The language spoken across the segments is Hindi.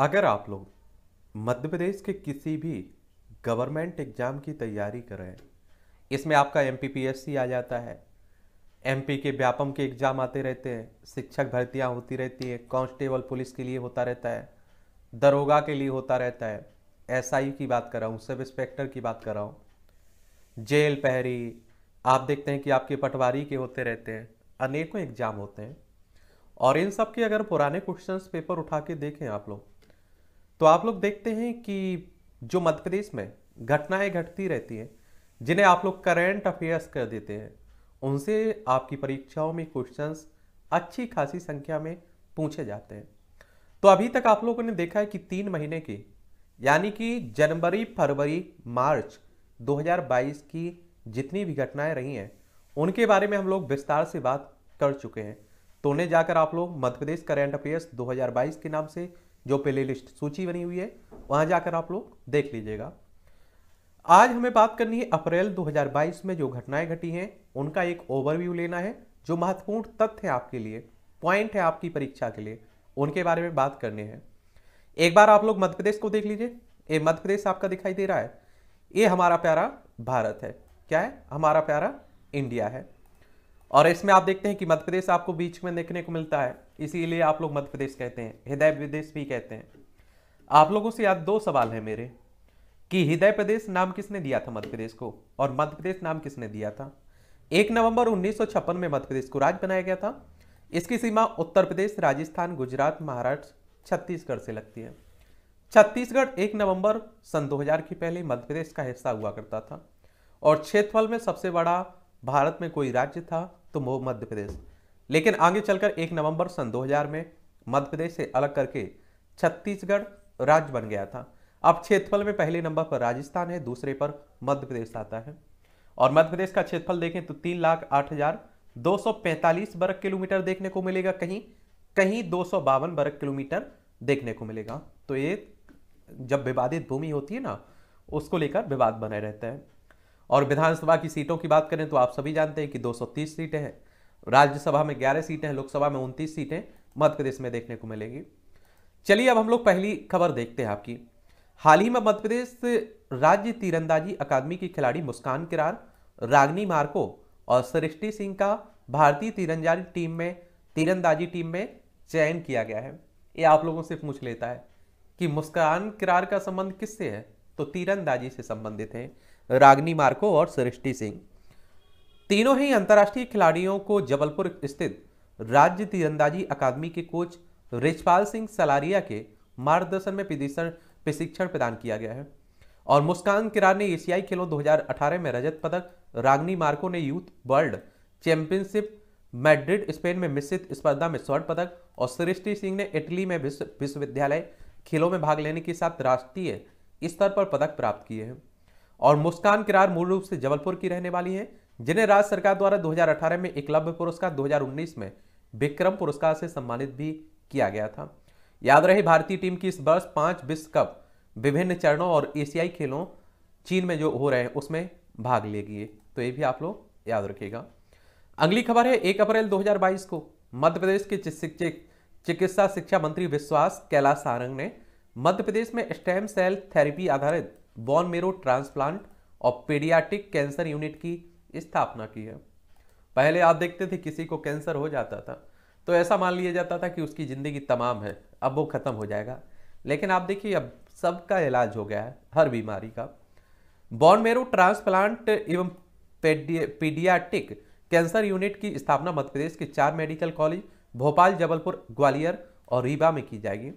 अगर आप लोग मध्य प्रदेश के किसी भी गवर्नमेंट एग्ज़ाम की तैयारी कर रहे हैं इसमें आपका एम आ जाता है एम के व्यापम के एग्ज़ाम आते रहते हैं शिक्षक भर्तियाँ होती रहती हैं कांस्टेबल पुलिस के लिए होता रहता है दरोगा के लिए होता रहता है एसआई की बात कर रहा हूँ सब इंस्पेक्टर की बात कर रहा हूँ जेल पहरी आप देखते हैं कि आपके पटवारी के होते रहते हैं अनेकों एग्ज़ाम होते हैं और इन सब के अगर पुराने क्वेश्चंस पेपर उठा के देखें आप लोग तो आप लोग देखते हैं कि जो मध्य प्रदेश में घटनाएं घटती रहती हैं जिन्हें आप लोग करेंट अफेयर्स कर देते हैं उनसे आपकी परीक्षाओं में क्वेश्चंस अच्छी खासी संख्या में पूछे जाते हैं तो अभी तक आप लोगों ने देखा है कि तीन महीने की यानी कि जनवरी फरवरी मार्च 2022 की जितनी भी घटनाएं रही हैं उनके बारे में हम लोग विस्तार से बात कर चुके हैं तो उन्हें जाकर आप लोग मध्य प्रदेश करेंट अफेयर्स 2022 के नाम से जो प्ले लिस्ट सूची बनी हुई है वहाँ जाकर आप लोग देख लीजिएगा आज हमें बात करनी है अप्रैल 2022 में जो घटनाएं घटी हैं उनका एक ओवरव्यू लेना है जो महत्वपूर्ण तथ्य है आपके लिए पॉइंट है आपकी परीक्षा के लिए उनके बारे में बात करने हैं एक बार आप लोग मध्य प्रदेश को देख लीजिए ये मध्य प्रदेश आपका दिखाई दे रहा है ये हमारा प्यारा भारत है क्या है हमारा प्यारा इंडिया है और इसमें आप देखते हैं कि मध्य प्रदेश आपको बीच में देखने को मिलता है इसीलिए आप लोग मध्य प्रदेश कहते हैं हृदय प्रदेश भी कहते हैं आप लोगों से याद दो सवाल है मेरे कि हृदय प्रदेश नाम किसने दिया था मध्य प्रदेश को और मध्य प्रदेश नाम किसने दिया था एक नवंबर उन्नीस में मध्य प्रदेश को राज्य बनाया गया था इसकी सीमा उत्तर प्रदेश राजस्थान गुजरात महाराष्ट्र छत्तीसगढ़ से लगती है छत्तीसगढ़ एक नवंबर सन 2000 की पहले मध्य प्रदेश का हिस्सा हुआ करता था और क्षेत्रफल में सबसे बड़ा भारत में कोई राज्य था तो वो मध्य प्रदेश लेकिन आगे चलकर एक नवंबर सन 2000 में मध्य प्रदेश से अलग करके छत्तीसगढ़ राज्य बन गया था अब क्षेत्रफल में पहले नंबर पर राजस्थान है दूसरे पर मध्य प्रदेश आता है और मध्य प्रदेश का क्षेत्रफल देखें तो तीन लाख आठ हजार दो सौ पैंतालीस वर्ग किलोमीटर देखने को मिलेगा कहीं कहीं दो सौ बावन वर्ग किलोमीटर देखने को मिलेगा तो ये जब विवादित भूमि होती है ना उसको लेकर विवाद बने रहते हैं और विधानसभा की सीटों की बात करें तो आप सभी जानते हैं कि दो सीटें हैं राज्यसभा में ग्यारह सीटें हैं लोकसभा में उनतीस सीटें मध्य प्रदेश में देखने को मिलेंगी चलिए अब हम लोग पहली खबर देखते हैं आपकी हाल ही में मध्य प्रदेश राज्य तीरंदाजी अकादमी की खिलाड़ी मुस्कान किरार रागनी मार्को और सृष्टि सिंह का भारतीय तीरंदाजी टीम में तीरंदाजी टीम में चयन किया गया है ये आप लोगों से पूछ लेता है कि मुस्कान किरार का संबंध किससे है तो तीरंदाजी से संबंधित है रागनी मार्को और सृष्टि सिंह तीनों ही अंतर्राष्ट्रीय खिलाड़ियों को जबलपुर स्थित राज्य तीरंदाजी अकादमी के कोच रिजपाल सिंह सलारिया के मार्गदर्शन में प्रशिक्षण प्रदान किया गया है और मुस्कान किरार ने एशियाई खेलों 2018 में रजत पदक रागनी मार्को ने youth world championship Madrid Spain में मिश्रित स्पर्धा में स्वर्ण पदक और सृष्टि सिंह ने इटली में विश्वविद्यालय खेलों में भाग लेने के साथ राष्ट्रीय स्तर पर पदक प्राप्त किए हैं और मुस्कान किरार मूल रूप से जबलपुर की रहने वाली हैं जिन्हें राज्य सरकार द्वारा 2018 में एकलव्य पुरस्कार 2019 में विक्रम पुरस्कार से सम्मानित भी किया गया था याद रहे भारतीय टीम की इस वर्ष पांच विश्व कप विभिन्न चरणों और एशियाई खेलों चीन में जो हो रहे हैं उसमें भाग लेगी तो ये भी आप लोग याद रखिएगा अगली खबर है एक अप्रैल दो को मध्य प्रदेश के चिकित्सा शिक्षा मंत्री विश्वास कैलाश सारंग ने मध्य प्रदेश में स्टेम सेल थेरेपी आधारित बॉन मेरो ट्रांसप्लांट और पीडियाटिक कैंसर यूनिट की स्थापना की है पहले आप देखते थे किसी को कैंसर हो जाता था तो ऐसा मान लिया जाता था कि उसकी ज़िंदगी तमाम है अब वो ख़त्म हो जाएगा लेकिन आप देखिए अब सबका इलाज हो गया है हर बीमारी का बॉन मेरू ट्रांसप्लांट एवं पीडियाटिक कैंसर यूनिट की स्थापना मध्य प्रदेश के चार मेडिकल कॉलेज भोपाल जबलपुर ग्वालियर और रीवा में की जाएगी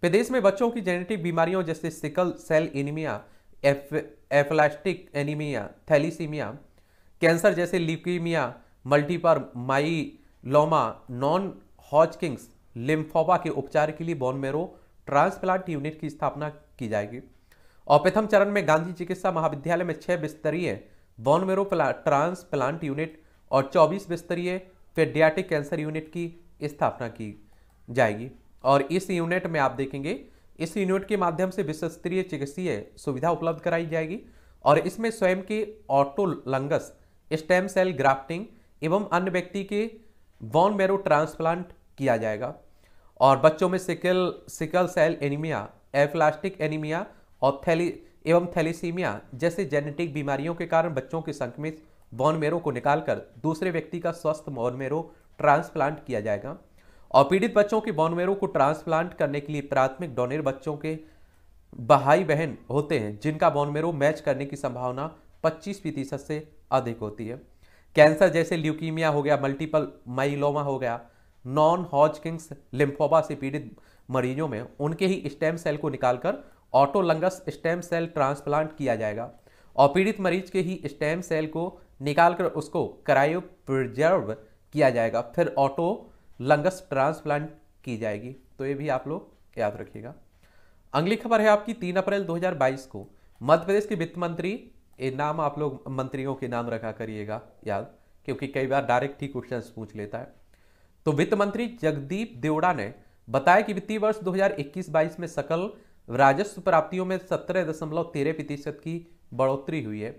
प्रदेश में बच्चों की जेनेटिक बीमारियों जैसे सिकल सेल एनीमिया एफ एफलास्टिक एनीमिया थैलीसीमिया कैंसर जैसे लिकीमिया मल्टीपर माई लोमा नॉन हॉजकिंग्स लिम्फोबा के उपचार के लिए बोन मेरो ट्रांसप्लांट यूनिट की स्थापना की जाएगी और प्रथम चरण में गांधी चिकित्सा महाविद्यालय में छह बिस्तरीय बोन मेरो ट्रांसप्लांट यूनिट और चौबीस बिस्तरीय फेडियाटिक कैंसर यूनिट की स्थापना की जाएगी और इस यूनिट में आप देखेंगे इस यूनिट के माध्यम से विश्व स्तरीय चिकित्सीय सुविधा उपलब्ध कराई जाएगी और इसमें स्वयं के ऑटोलंगस स्टेम सेल ग्राफ्टिंग एवं अन्य व्यक्ति के बॉन मेरो ट्रांसप्लांट किया जाएगा और बच्चों में sickle sickle cell anaemia aplastic anaemia और थैली एवं थैलीसीमिया जैसे जेनेटिक बीमारियों के कारण बच्चों के संक्रमित बॉन मेरो को निकालकर दूसरे व्यक्ति का स्वस्थ बॉन मेरो ट्रांसप्लांट किया जाएगा और पीड़ित बच्चों के बॉन मेरो को ट्रांसप्लांट करने के लिए प्राथमिक डोनेर बच्चों के भाई बहन होते हैं जिनका बॉन मेरो मैच करने की संभावना पच्चीस प्रतिशत से अधिक होती है कैंसर जैसे ल्यूकीमिया हो गया मल्टीपल माइलोमा हो गया नॉन हॉजकिंग्स लिम्फोबा से पीड़ित मरीजों में उनके ही स्टेम सेल को निकालकर ऑटोलंगस स्टेम सेल ट्रांसप्लांट किया जाएगा और पीड़ित मरीज के ही स्टेम सेल को निकालकर उसको क्रायो प्रिजर्व किया जाएगा फिर ऑटो लंगस ट्रांसप्लांट की जाएगी तो ये भी आप लोग याद रखिएगा अगली खबर है आपकी तीन अप्रैल 2022 को मध्य प्रदेश के वित्त मंत्री ये नाम आप लोग मंत्रियों के नाम रखा करिएगा याद क्योंकि कई बार डायरेक्ट ही क्वेश्चन पूछ लेता है तो वित्त मंत्री जगदीप देवड़ा ने बताया कि वित्तीय वर्ष 2021-22 में सकल राजस्व प्राप्तियों में सत्रह दशमलव तेरह प्रतिशत की बढ़ोतरी हुई है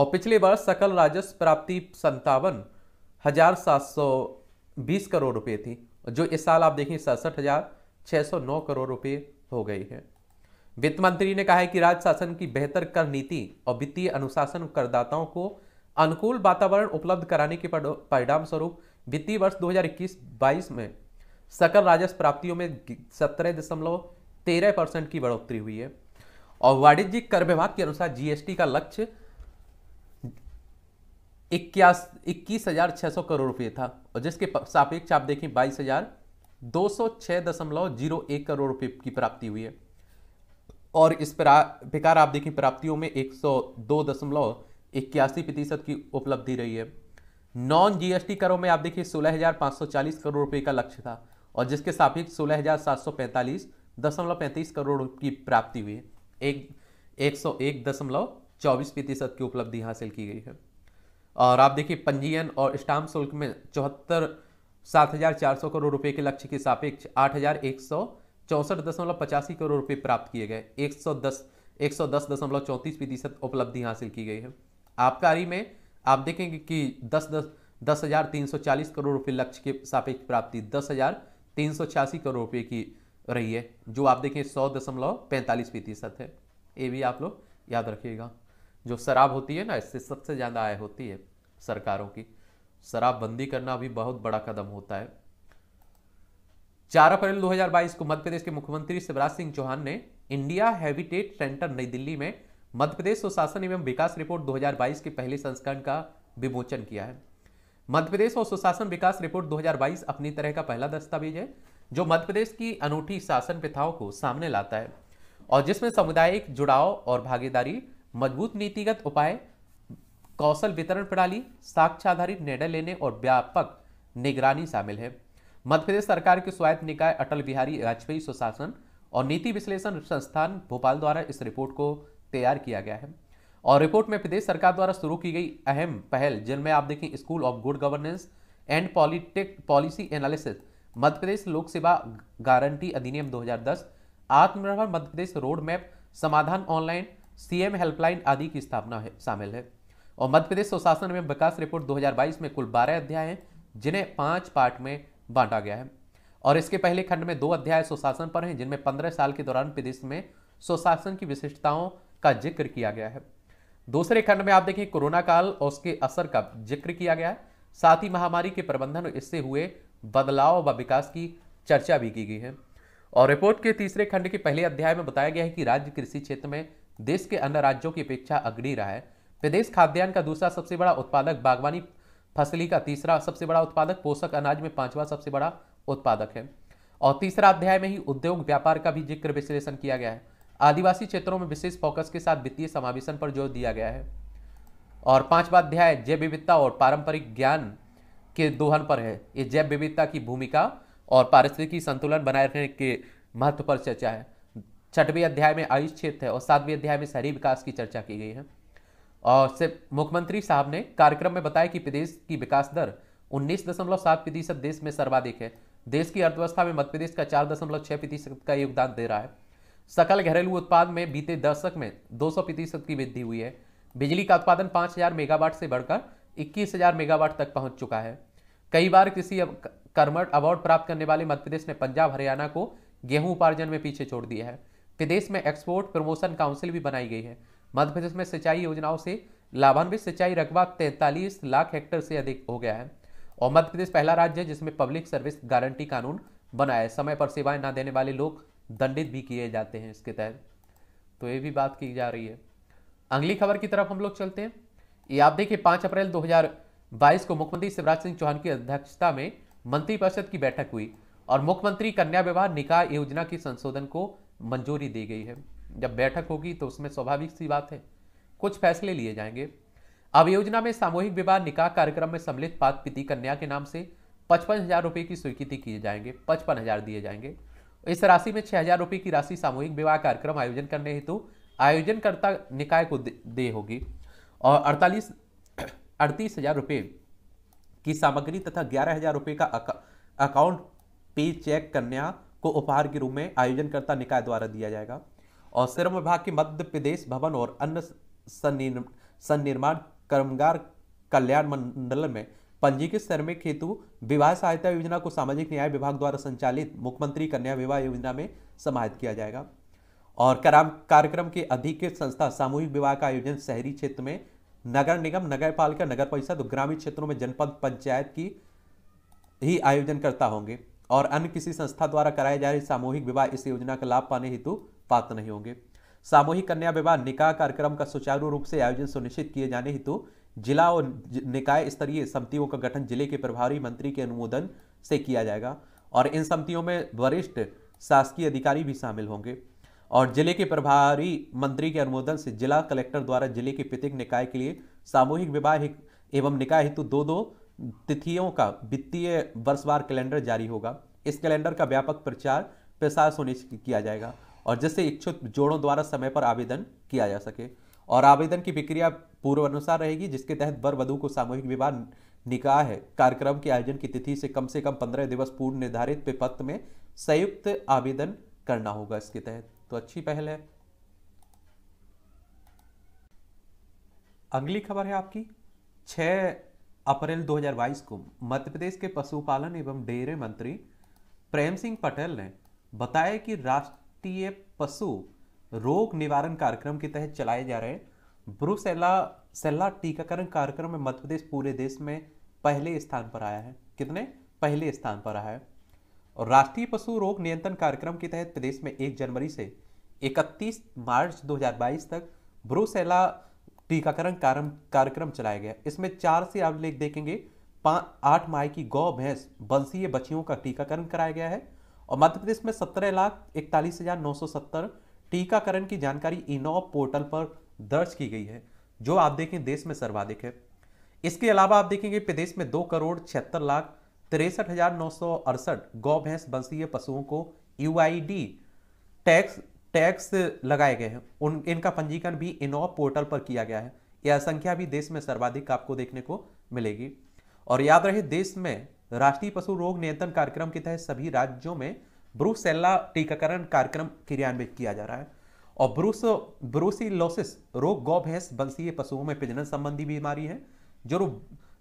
और पिछले वर्ष सकल राजस्व प्राप्ति संतावन हजार सात सौ बीस करोड़ रुपए थी जो इस साल आप देखिए सड़सठ हजार छः सौ नौ करोड़ रुपए हो गई है वित्त मंत्री ने कहा है कि राज्य शासन की बेहतर कर नीति और वित्तीय अनुशासन करदाताओं को अनुकूल वातावरण उपलब्ध कराने के परिणाम स्वरूप वित्तीय वर्ष 2021-22 में सकल राजस्व प्राप्तियों में सत्रह दशमलव तेरह परसेंट की बढ़ोतरी हुई है और वाणिज्यिक कर विभाग के अनुसार जीएसटी का लक्ष्य इक्कीस हजार छह सौ करोड़ रुपये था और जिसके सापेक्ष आप देखें बाईस हजार दो सौ छह दशमलव जीरो एक करोड़ रुपये की प्राप्ति हुई है और इस प्रकार आप देखें प्राप्तियों में एक सौ दो दशमलव इक्यासी प्रतिशत की उपलब्धि रही है नॉन जीएसटी करों में आप देखिए 16,540 करोड़ रुपए का लक्ष्य था और जिसके सापेक्ष पैंतालीस दशमलव पैंतीस करोड़ की प्राप्ति हुई एक एक सौ एक दशमलव चौबीस प्रतिशत की उपलब्धि हासिल की गई है और आप देखिए पंजीयन और स्टाम्प शुल्क में चौहत्तर सात हजार चार सौ करोड़ रुपए के लक्ष्य के सापेक्ष आठ हजार एक सौ चौंसठ दशमलव पचासी करोड़ रुपये प्राप्त किए गए एक सौ दस एक सौ दस दशमलव चौंतीस प्रतिशत उपलब्धि हासिल की गई है आबकारी में आप देखेंगे कि दस दस दस हज़ार तीन सौ चालीस करोड़ रुपये लक्ष्य के सापेक्ष प्राप्ति दस हज़ार तीन सौ छियासी करोड़ रुपये की रही है जो आप देखें सौ दशमलव पैंतालीस प्रतिशत है ये भी आप लोग याद रखिएगा जो शराब होती है ना इससे सबसे ज़्यादा आय होती है सरकारों की शराबबंदी करना भी बहुत बड़ा कदम होता है चार अप्रैल 2022 को मध्य प्रदेश के मुख्यमंत्री शिवराज सिंह चौहान ने इंडिया हैबिटेट सेंटर नई दिल्ली में मध्य प्रदेश सुशासन एवं विकास रिपोर्ट 2022 के पहले संस्करण का विमोचन किया है मध्य प्रदेश और सुशासन विकास रिपोर्ट 2022 अपनी तरह का पहला दस्तावेज है जो मध्य प्रदेश की अनूठी शासन प्रथाओं को सामने लाता है और जिसमें सामुदायिक जुड़ाव और भागीदारी मजबूत नीतिगत उपाय कौशल वितरण प्रणाली साक्ष्य आधारित निर्णय लेने और व्यापक निगरानी शामिल है मध्यप्रदेश सरकार के स्वायत्त निकाय अटल बिहारी वाजपेयी सुशासन और नीति विश्लेषण संस्थान भोपाल द्वारा इस रिपोर्ट को तैयार किया गया है और रिपोर्ट में प्रदेश सरकार द्वारा शुरू की गई अहम पहल जिनमें आप देखें school of good governance and politic policy analysis Madhya Pradesh लोक सेवा गारंटी अधिनियम 2010 आत्मनिर्भर मध्य प्रदेश रोड मैप समाधान ऑनलाइन सीएम हेल्पलाइन आदि की स्थापना है शामिल है और मध्य प्रदेश स्वशासन में विकास रिपोर्ट दो में कुल बारह अध्याय हैं जिन्हें पांच पार्ट में बांटा गया है और इसके पहले खंड में दो अध्याय सुशासन पर हैं जिनमें पंद्रह साल के दौरान प्रदेश में सुशासन की विशिष्टताओं का जिक्र किया गया है दूसरे खंड में आप देखें कोरोना काल और उसके असर का जिक्र किया गया है साथ ही महामारी के प्रबंधन और इससे हुए बदलाव व विकास की चर्चा भी की गई है और रिपोर्ट के तीसरे खंड के पहले अध्याय में बताया गया है कि राज्य कृषि क्षेत्र में देश के अन्य राज्यों की अपेक्षा अग्रणी रहा है प्रदेश खाद्यान्न का दूसरा सबसे बड़ा उत्पादक बागवानी फसली का तीसरा सबसे बड़ा उत्पादक पोषक अनाज में पांचवा सबसे बड़ा उत्पादक है और तीसरा अध्याय में ही उद्योग व्यापार का भी जिक्र विश्लेषण किया गया है आदिवासी क्षेत्रों में विशेष फोकस के साथ वित्तीय समावेशन पर जोर दिया गया है और पांचवा अध्याय जैव विविधता और पारंपरिक ज्ञान के दोहन पर है ये जैव विविधता की भूमिका और पारिस्थितिकी संतुलन बनाए रखने के महत्व पर चर्चा है छठवें अध्याय में आयुष क्षेत्र है और सातवें अध्याय में शहरी विकास की चर्चा की गई है और से मुख्यमंत्री साहब ने कार्यक्रम में बताया कि प्रदेश की विकास दर उन्नीस दशमलव सात प्रतिशत देश में सर्वाधिक है देश की अर्थव्यवस्था में मध्य प्रदेश का चार दशमलव छह प्रतिशत का योगदान दे रहा है सकल घरेलू उत्पाद में बीते दशक में दो सौ प्रतिशत की वृद्धि हुई है बिजली का उत्पादन पांच हजार मेगावाट से बढ़कर इक्कीस हजार मेगावाट तक पहुंच चुका है कई बार कृषि कर्मठ अवार्ड प्राप्त करने वाले मध्य प्रदेश ने पंजाब हरियाणा को गेहूं उपार्जन में पीछे छोड़ दिया है प्रदेश में एक्सपोर्ट प्रमोशन काउंसिल भी बनाई गई है मध्य प्रदेश में सिंचाई योजनाओं से लाभान्वित सिंचाई रकबा तैतालीस लाख हेक्टेयर से अधिक हो गया है और मध्य प्रदेश पहला राज्य है जिसमें पब्लिक सर्विस गारंटी कानून बनाया है समय पर सेवाएं ना देने वाले लोग दंडित भी किए जाते हैं इसके तहत तो ये भी बात की जा रही है अगली खबर की तरफ हम लोग चलते हैं ये आप देखिए पांच अप्रैल बाईस को मुख्यमंत्री शिवराज सिंह चौहान की अध्यक्षता में मंत्रिपरिषद की बैठक हुई और मुख्यमंत्री कन्या विवाह निकाय योजना की संशोधन को मंजूरी दी गई है जब बैठक होगी तो उसमें स्वाभाविक सी बात है कुछ फैसले लिए जाएंगे अब योजना में सामूहिक विवाह निकाह कार्यक्रम में सम्मिलित पात पिति कन्या के नाम से पचपन हजार रुपये की स्वीकृति किए जाएंगे पचपन हजार दिए जाएंगे इस राशि में छह हजार रुपये की राशि सामूहिक विवाह कार्यक्रम आयोजन करने हेतु आयोजनकर्ता निकाय को दे, दे होगी और अड़तालीस अड़तीस हजार रुपये की सामग्री तथा ग्यारह हजार रुपये का अकाउंट पे चेक कन्या को उपहार के रूप में आयोजनकर्ता निकाय द्वारा दिया जाएगा और श्रम विभाग के मध्य प्रदेश भवन और अन्य सन्निर्माण कर्मगार कल्याण मंडल में पंजीकृत श्रमिक हेतु विवाह सहायता योजना को सामाजिक न्याय विभाग द्वारा संचालित मुख्यमंत्री कन्या विवाह योजना में समाहित किया जाएगा और कराम कार्यक्रम के अधिकृत संस्था सामूहिक विवाह का आयोजन शहरी क्षेत्र में नगर निगम नगर पालिका नगर परिषद और ग्रामीण क्षेत्रों में जनपद पंचायत की ही आयोजन करता होंगे और अन्य किसी संस्था द्वारा कराए जा रहे सामूहिक विवाह इस योजना का लाभ पाने हेतु पात्र नहीं होंगे सामूहिक कन्या विवाह निकाह कार्यक्रम का सुचारू रूप से आयोजन सुनिश्चित किए जाने हेतु जिला और निकाय स्तरीय समितियों का गठन जिले के प्रभारी मंत्री के अनुमोदन से किया जाएगा और इन समितियों में वरिष्ठ शासकीय अधिकारी भी शामिल होंगे और जिले के प्रभारी मंत्री के अनुमोदन से जिला कलेक्टर द्वारा जिले के प्रत्येक निकाय के लिए सामूहिक विवाह एवं निकाय हेतु दो दो तिथियों का वित्तीय वर्षवार कैलेंडर जारी होगा इस कैलेंडर का व्यापक प्रचार प्रसार सुनिश्चित किया जाएगा और जिससे इच्छुक जोड़ों द्वारा समय पर आवेदन किया जा सके और आवेदन की प्रक्रिया पूर्व अनुसार रहेगी जिसके तहत वर वधु को सामूहिक विवाह निकाह कार्यक्रम के आयोजन की तिथि से कम से कम पंद्रह दिवस पूर्व निर्धारित विपत्त में संयुक्त आवेदन करना होगा इसके तहत तो अच्छी पहल है अगली खबर है आपकी 6 अप्रैल 2022 को मध्य प्रदेश के पशुपालन एवं डेयरी मंत्री प्रेम सिंह पटेल ने बताया कि राष्ट्र राष्ट्रीय पशु रोग निवारण कार्यक्रम के तहत चलाए जा रहे ब्रुसेला सेला टीकाकरण कार्यक्रम में मध्य प्रदेश पूरे देश में पहले स्थान पर आया है कितने पहले स्थान पर आया है और राष्ट्रीय पशु रोग नियंत्रण कार्यक्रम के तहत प्रदेश में एक जनवरी से इकतीस मार्च दो तक ब्रुसेला टीकाकरण कार्यक्रम चलाया गया इसमें चार से आप लेख देखेंगे आठ माह की गौ भैंस बंसीय बच्चियों का टीकाकरण कराया गया है और मध्य प्रदेश में सत्रह लाख इकतालीस हजार नौ सौ सत्तर टीकाकरण की जानकारी इनॉप पोर्टल पर दर्ज की गई है जो आप देखें देश में सर्वाधिक है इसके अलावा आप देखेंगे प्रदेश में दो करोड़ छिहत्तर लाख तिरसठ हजार नौ सौ अड़सठ गौ भैंस वंशीय पशुओं को यू टैक्स टैक्स लगाए गए हैं उन इनका पंजीकरण भी इनॉप पोर्टल पर किया गया है यह संख्या भी देश में सर्वाधिक आपको देखने को मिलेगी और याद रहे देश में राष्ट्रीय पशु रोग नियंत्रण कार्यक्रम के तहत सभी राज्यों में ब्रूसेल्ला टीकाकरण कार्यक्रम क्रियान्वित किया जा रहा है और ब्रूस ब्रूसिलोसिस रोग गौ भैंस बंसीय पशुओं में प्रजनन संबंधी बीमारी है जो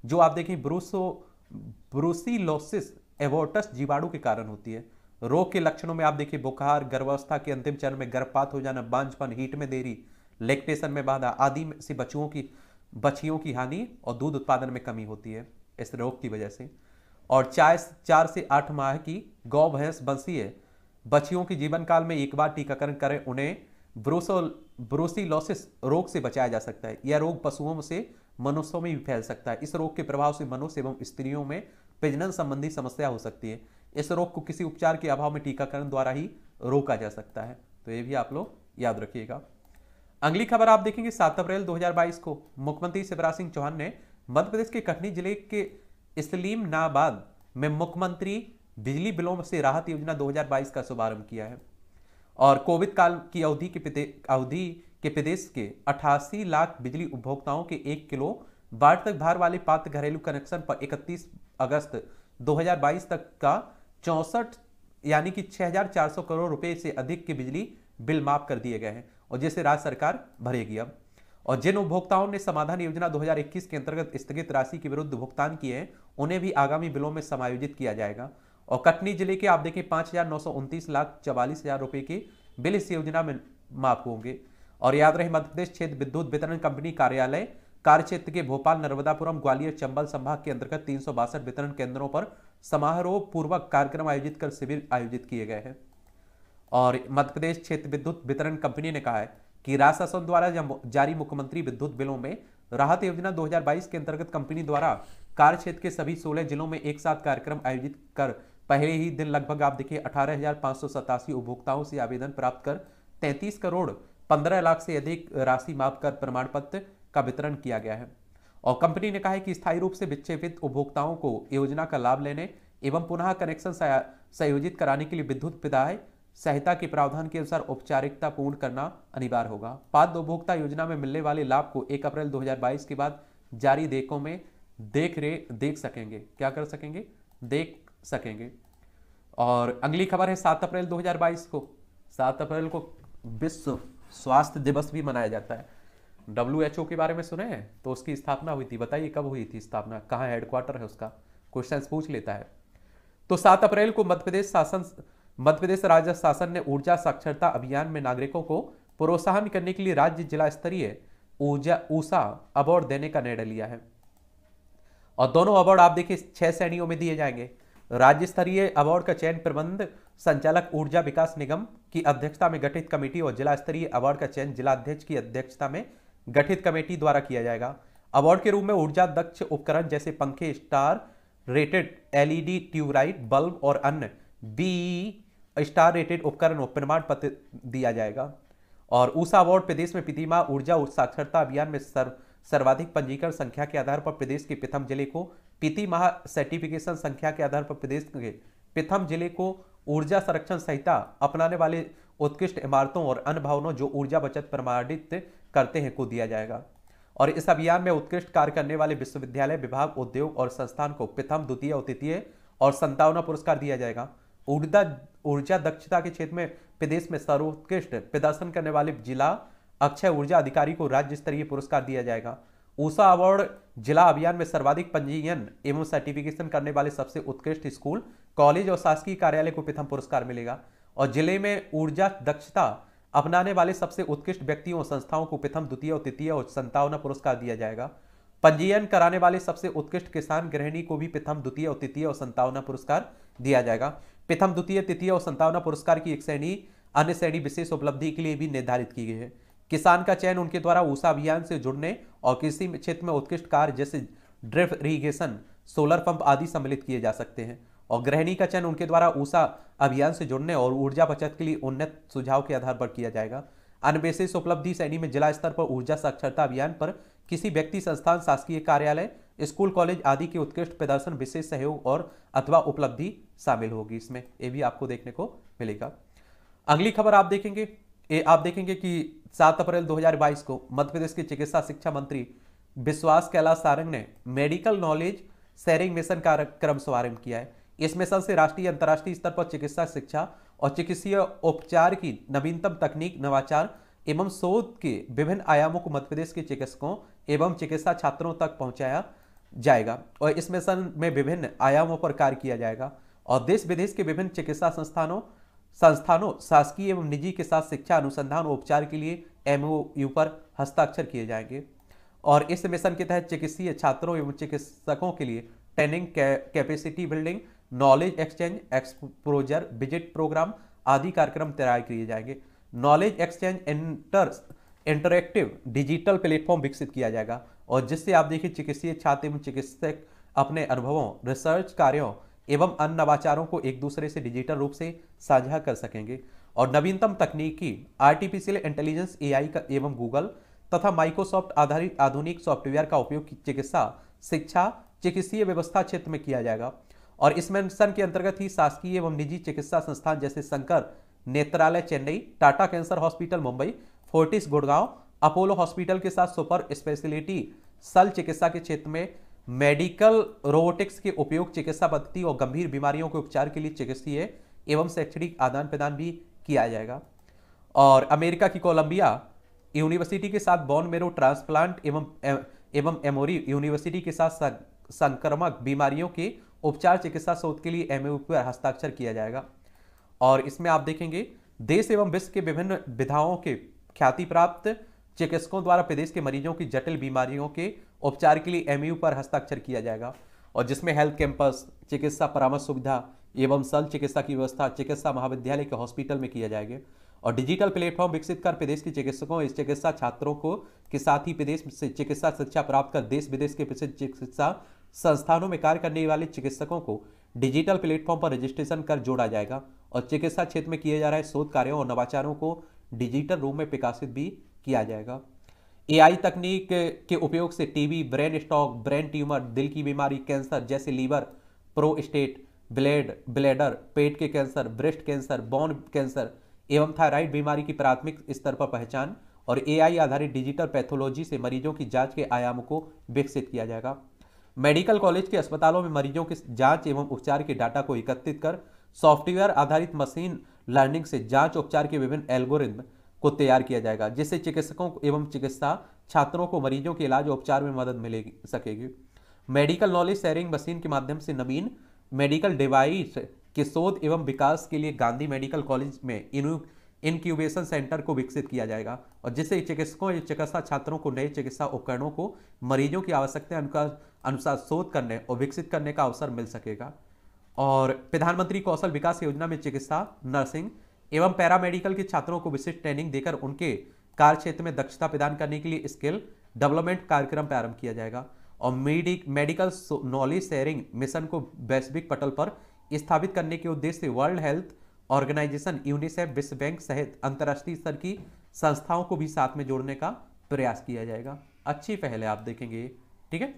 जो आप देखें ब्रूसो ब्रूसिलोसिस एवोटस जीवाणु के कारण होती है रोग के लक्षणों में आप देखिए बुखार गर्भावस्था के अंतिम चरण में गर्भपात हो जाना बांझपन हीट में देरी लेक्टेशन में बाधा आदि से बच्चों की बच्चियों की हानि और दूध उत्पादन में कमी होती है इस रोग की वजह से और चार चार से आठ माह की गौ भैंस बंसी है बच्चियों के जीवन काल में एक बार टीकाकरण करें उन्हें ब्रोसो ब्रोसिलोसिस रोग से बचाया जा सकता है यह रोग पशुओं से मनुष्यों में भी फैल सकता है इस रोग के प्रभाव से मनुष्य एवं स्त्रियों में प्रजनन संबंधी समस्या हो सकती है इस रोग को किसी उपचार के अभाव में टीकाकरण द्वारा ही रोका जा सकता है तो ये भी आप लोग याद रखिएगा अगली खबर आप देखेंगे सात अप्रैल 2022 को मुख्यमंत्री शिवराज सिंह चौहान ने मध्य प्रदेश के कटनी जिले के इसलीम नाबाद में मुख्यमंत्री बिजली बिलों से राहत योजना 2022 का शुभारंभ किया है और कोविड काल की अवधि के अवधि के प्रदेश के 88 लाख बिजली उपभोक्ताओं के एक किलो बाढ़ तक भार वाले पात्र घरेलू कनेक्शन पर 31 अगस्त 2022 तक का चौंसठ यानी कि 6,400 करोड़ रुपए से अधिक के बिजली बिल माफ कर दिए गए हैं और जिसे राज्य सरकार भरेगी अब और जिन उपभोक्ताओं ने समाधान योजना 2021 के अंतर्गत स्थगित राशि के विरुद्ध भुगतान किए हैं उन्हें भी आगामी बिलों में समायोजित किया जाएगा और कटनी जिले के आप देखें पाँच लाख चवालीस हजार रुपये के बिल इस योजना में माफ होंगे और याद रहे मध्य प्रदेश क्षेत्र विद्युत वितरण कंपनी कार्यालय कार्यक्षेत्र के भोपाल नर्मदापुरम ग्वालियर चंबल संभाग के अंतर्गत तीन वितरण केंद्रों पर समारोह पूर्वक कार्यक्रम आयोजित कर शिविर आयोजित किए गए हैं और मध्य प्रदेश क्षेत्र विद्युत वितरण कंपनी ने कहा है कि राज्य शासन द्वारा जारी मुख्यमंत्री विद्युत बिलों में राहत योजना 2022 के अंतर्गत कंपनी द्वारा कार्य क्षेत्र के सभी 16 जिलों में एक साथ कार्यक्रम आयोजित कर पहले ही दिन लगभग आप देखिए अठारह उपभोक्ताओं से आवेदन प्राप्त कर तैतीस करोड़ पंद्रह लाख से अधिक राशि माफ कर प्रमाण पत्र का वितरण किया गया है और कंपनी ने कहा है कि स्थायी रूप से विक्षेपित उपभोक्ताओं को योजना का लाभ लेने एवं पुनः कनेक्शन संयोजित कराने के लिए विद्युत विधायक संहिता के प्रावधान के अनुसार औपचारिकता पूर्ण करना अनिवार्य होगा पाद उपभोक्ता योजना में मिलने वाले लाभ को 1 अप्रैल 2022 के बाद जारी देखों में देख रे देख सकेंगे क्या कर सकेंगे देख सकेंगे और अगली खबर है सात अप्रैल 2022 को सात अप्रैल को विश्व स्वास्थ्य दिवस भी मनाया जाता है डब्ल्यू के बारे में सुने हैं तो उसकी स्थापना हुई थी बताइए कब हुई थी स्थापना कहाँ हेडक्वार्टर है उसका क्वेश्चन पूछ लेता है तो सात अप्रैल को मध्य प्रदेश शासन मध्य प्रदेश राज्य शासन ने ऊर्जा साक्षरता अभियान में नागरिकों को प्रोत्साहन करने के लिए राज्य जिला स्तरीय ऊर्जा ऊषा अवार्ड देने का निर्णय लिया है और दोनों अवार्ड आप देखिए छह श्रेणियों में दिए जाएंगे राज्य स्तरीय अवार्ड का चयन प्रबंध संचालक ऊर्जा विकास निगम की अध्यक्षता में गठित कमेटी और जिला स्तरीय अवार्ड का चयन जिलाध्यक्ष की अध्यक्षता में गठित कमेटी द्वारा किया जाएगा अवार्ड के रूप में ऊर्जा दक्ष उपकरण जैसे पंखे star rated LED tubelight bulb और अन्य बीई स्टार रेटेड उपकरण और प्रमाण पत्र दिया जाएगा और ऊषा अवार्ड प्रदेश में प्रतिमा ऊर्जा और साक्षरता अभियान में सर्व सर्वाधिक पंजीकरण संख्या के आधार पर प्रदेश के प्रथम जिले को पीति महा सर्टिफिकेशन संख्या के आधार पर प्रदेश के प्रथम जिले को ऊर्जा संरक्षण संहिता अपनाने वाले उत्कृष्ट इमारतों और अन्य भवनों जो ऊर्जा बचत प्रमाणित करते हैं को दिया जाएगा और इस अभियान में उत्कृष्ट कार्य करने वाले विश्वविद्यालय विभाग उद्योग और संस्थान को प्रथम द्वितीय और तृतीय और संतावना पुरस्कार दिया जाएगा ऊर्जा ऊर्जा दक्षता के क्षेत्र में प्रदेश में सर्वोत्कृष्ट प्रदर्शन करने वाले जिला अक्षय ऊर्जा अधिकारी को राज्य स्तरीय पुरस्कार दिया जाएगा ऊषा अवार्ड जिला अभियान में सर्वाधिक पंजीयन एवं सर्टिफिकेशन करने वाले सबसे उत्कृष्ट स्कूल कॉलेज और शासकीय कार्यालय को प्रथम पुरस्कार मिलेगा और जिले में ऊर्जा दक्षता अपनाने वाले सबसे उत्कृष्ट व्यक्तियों और संस्थाओं को प्रथम द्वितीय और तृतीय और संतावना पुरस्कार दिया जाएगा पंजीयन कराने वाले सबसे उत्कृष्ट किसान गृहिणी को भी प्रथम द्वितीय और तृतीय और संतावना पुरस्कार दिया जाएगा प्रथम द्वितीय तृतीय और संतावना पुरस्कार की एक श्रेणी अन्य श्रेणी विशेष उपलब्धि के लिए भी निर्धारित की गई है किसान का चयन उनके द्वारा ऊषा अभियान से जुड़ने और कृषि क्षेत्र में उत्कृष्ट कार्य जैसे ड्रिप इरीगेशन सोलर पंप आदि सम्मिलित किए जा सकते हैं और गृहिणी का चयन उनके द्वारा ऊषा अभियान से जुड़ने और ऊर्जा बचत के लिए उन्नत सुझाव के आधार पर किया जाएगा अन्य विशेष उपलब्धि श्रेणी में जिला स्तर पर ऊर्जा साक्षरता अभियान पर किसी व्यक्ति संस्थान शासकीय कार्यालय स्कूल कॉलेज आदि के उत्कृष्ट प्रदर्शन विशेष सहयोग और अथवा उपलब्धि शामिल होगी इसमें ये भी आपको देखने को मिलेगा अगली खबर आप देखेंगे ए, आप देखेंगे कि 7 अप्रैल 2022 को मध्य प्रदेश के चिकित्सा शिक्षा मंत्री विश्वास कैलाश सारंग ने मेडिकल नॉलेज शेयरिंग मिशन कार्यक्रम शुभारंभ किया है इस मिशन से राष्ट्रीय अंतर्राष्ट्रीय स्तर पर चिकित्सा शिक्षा और चिकित्सीय उपचार की नवीनतम तकनीक नवाचार एवं शोध के विभिन्न आयामों को मध्य प्रदेश के चिकित्सकों एवं चिकित्सा छात्रों तक पहुंचाया जाएगा और इस मिशन में विभिन्न आयामों पर कार्य किया जाएगा और देश विदेश के विभिन्न चिकित्सा संस्थानों संस्थानों शासकीय एवं निजी के साथ शिक्षा अनुसंधान और उपचार के लिए एमओयू पर हस्ताक्षर किए जाएंगे और इस मिशन के तहत चिकित्सीय छात्रों एवं चिकित्सकों के लिए training capacity building knowledge exchange exposure visit programme आदि कार्यक्रम तैयार किए जाएंगे knowledge exchange inter interactive digital platform विकसित किया जाएगा और जिससे आप देखिए चिकित्सीय छात्र एवं चिकित्सक अपने अनुभवों रिसर्च कार्यों एवं अन्य नवाचारों को एक दूसरे से डिजिटल रूप से साझा कर सकेंगे और नवीनतम तकनीकी आर्टिफिशियल इंटेलिजेंस एआई का एवं गूगल तथा माइक्रोसॉफ्ट आधारित आधुनिक सॉफ्टवेयर का उपयोग चिकित्सा शिक्षा चिकित्सीय व्यवस्था क्षेत्र में किया जाएगा और इस मिशन के अंतर्गत ही शासकीय एवं निजी चिकित्सा संस्थान जैसे Sankara Nethralaya Chennai Tata cancer hospital Mumbai Fortis Gurgaon Apollo hospital के साथ सुपर स्पेशलिटी सल चिकित्सा के क्षेत्र में मेडिकल रोबोटिक्स के उपयोग चिकित्सा पद्धति और गंभीर बीमारियों के उपचार के लिए चिकित्सीय एवं शैक्षणिक आदान प्रदान भी किया जाएगा और अमेरिका की कोलंबिया यूनिवर्सिटी के साथ बॉन मेरो ट्रांसप्लांट एवं एवं एमोरी यूनिवर्सिटी के साथ संक्रमक बीमारियों के उपचार चिकित्सा शोध के लिए एम e पर हस्ताक्षर किया जाएगा और इसमें आप देखेंगे देश एवं विश्व के विभिन्न विधाओं के ख्याति प्राप्त चिकित्सकों द्वारा प्रदेश के मरीजों की जटिल बीमारियों के उपचार के लिए एमयू पर हस्ताक्षर किया जाएगा और जिसमें हेल्थ कैंपस चिकित्सा परामर्श सुविधा एवं सल चिकित्सा की व्यवस्था चिकित्सा महाविद्यालय के हॉस्पिटल में किया जाएगा और डिजिटल प्लेटफॉर्म विकसित कर प्रदेश के चिकित्सकों इस चिकित्सा छात्रों को के साथ ही प्रदेश से चिकित्सा शिक्षा प्राप्त कर देश विदेश के प्रसिद्ध चिकित्सा संस्थानों में कार्य करने वाले चिकित्सकों को डिजिटल प्लेटफॉर्म पर रजिस्ट्रेशन कर जोड़ा जाएगा और चिकित्सा क्षेत्र में किए जा रहे शोध कार्यों और नवाचारों को डिजिटल रूप में प्रकाशित भी किया जाएगा एआई तकनीक के उपयोग से TB brain stroke brain tumour दिल की बीमारी कैंसर जैसे लीवर प्रोस्टेट ब्लेड ब्लेडर पेट के cancer breast cancer bone cancer एवं थायराइड बीमारी की प्राथमिक स्तर पर पहचान और एआई आधारित डिजिटल पैथोलॉजी से मरीजों की जांच के आयाम को विकसित किया जाएगा मेडिकल कॉलेज के अस्पतालों में मरीजों की जांच एवं उपचार के डाटा को एकत्रित कर सॉफ्टवेयर आधारित मशीन लर्निंग से जांच उपचार के विभिन्न एल्गोरिज्म को तैयार किया जाएगा जिससे चिकित्सकों एवं चिकित्सा छात्रों को मरीजों के इलाज और उपचार में मदद मिले सकेगी मेडिकल नॉलेज शेयरिंग मशीन के माध्यम से नवीन मेडिकल डिवाइस के शोध एवं विकास के लिए गांधी मेडिकल कॉलेज में इनक्यूबेशन सेंटर को विकसित किया जाएगा और जिससे चिकित्सकों या चिकित्सा छात्रों को नए चिकित्सा उपकरणों को मरीजों की आवश्यकता अनुसार शोध करने और विकसित करने का अवसर मिल सकेगा और प्रधानमंत्री कौशल विकास योजना में चिकित्सा नर्सिंग एवं पैरामेडिकल के छात्रों को विशिष्ट ट्रेनिंग देकर उनके कार्य क्षेत्र में दक्षता प्रदान करने के लिए स्किल डेवलपमेंट कार्यक्रम प्रारंभ किया जाएगा और medic medical knowledge sharing mission को वैश्विक पटल पर स्थापित करने के उद्देश्य से वर्ल्ड हेल्थ ऑर्गेनाइजेशन यूनिसेफ विश्व बैंक सहित अंतर्राष्ट्रीय स्तर की संस्थाओं को भी साथ में जोड़ने का प्रयास किया जाएगा अच्छी पहल है आप देखेंगे ठीक है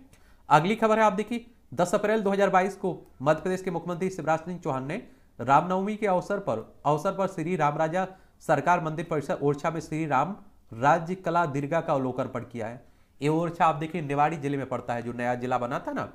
अगली खबर है आप देखिए 10 अप्रैल 2022 को मध्य प्रदेश के मुख्यमंत्री शिवराज सिंह चौहान ने रामनवमी के अवसर पर अवसर पर श्री राम राजा सरकार मंदिर परिसर ओरछा में श्री राम राज्य कला दीर्घा का अवलोकर्पण किया है ये ओरछा आप देखिए निवाड़ी जिले में पड़ता है जो नया जिला बना था ना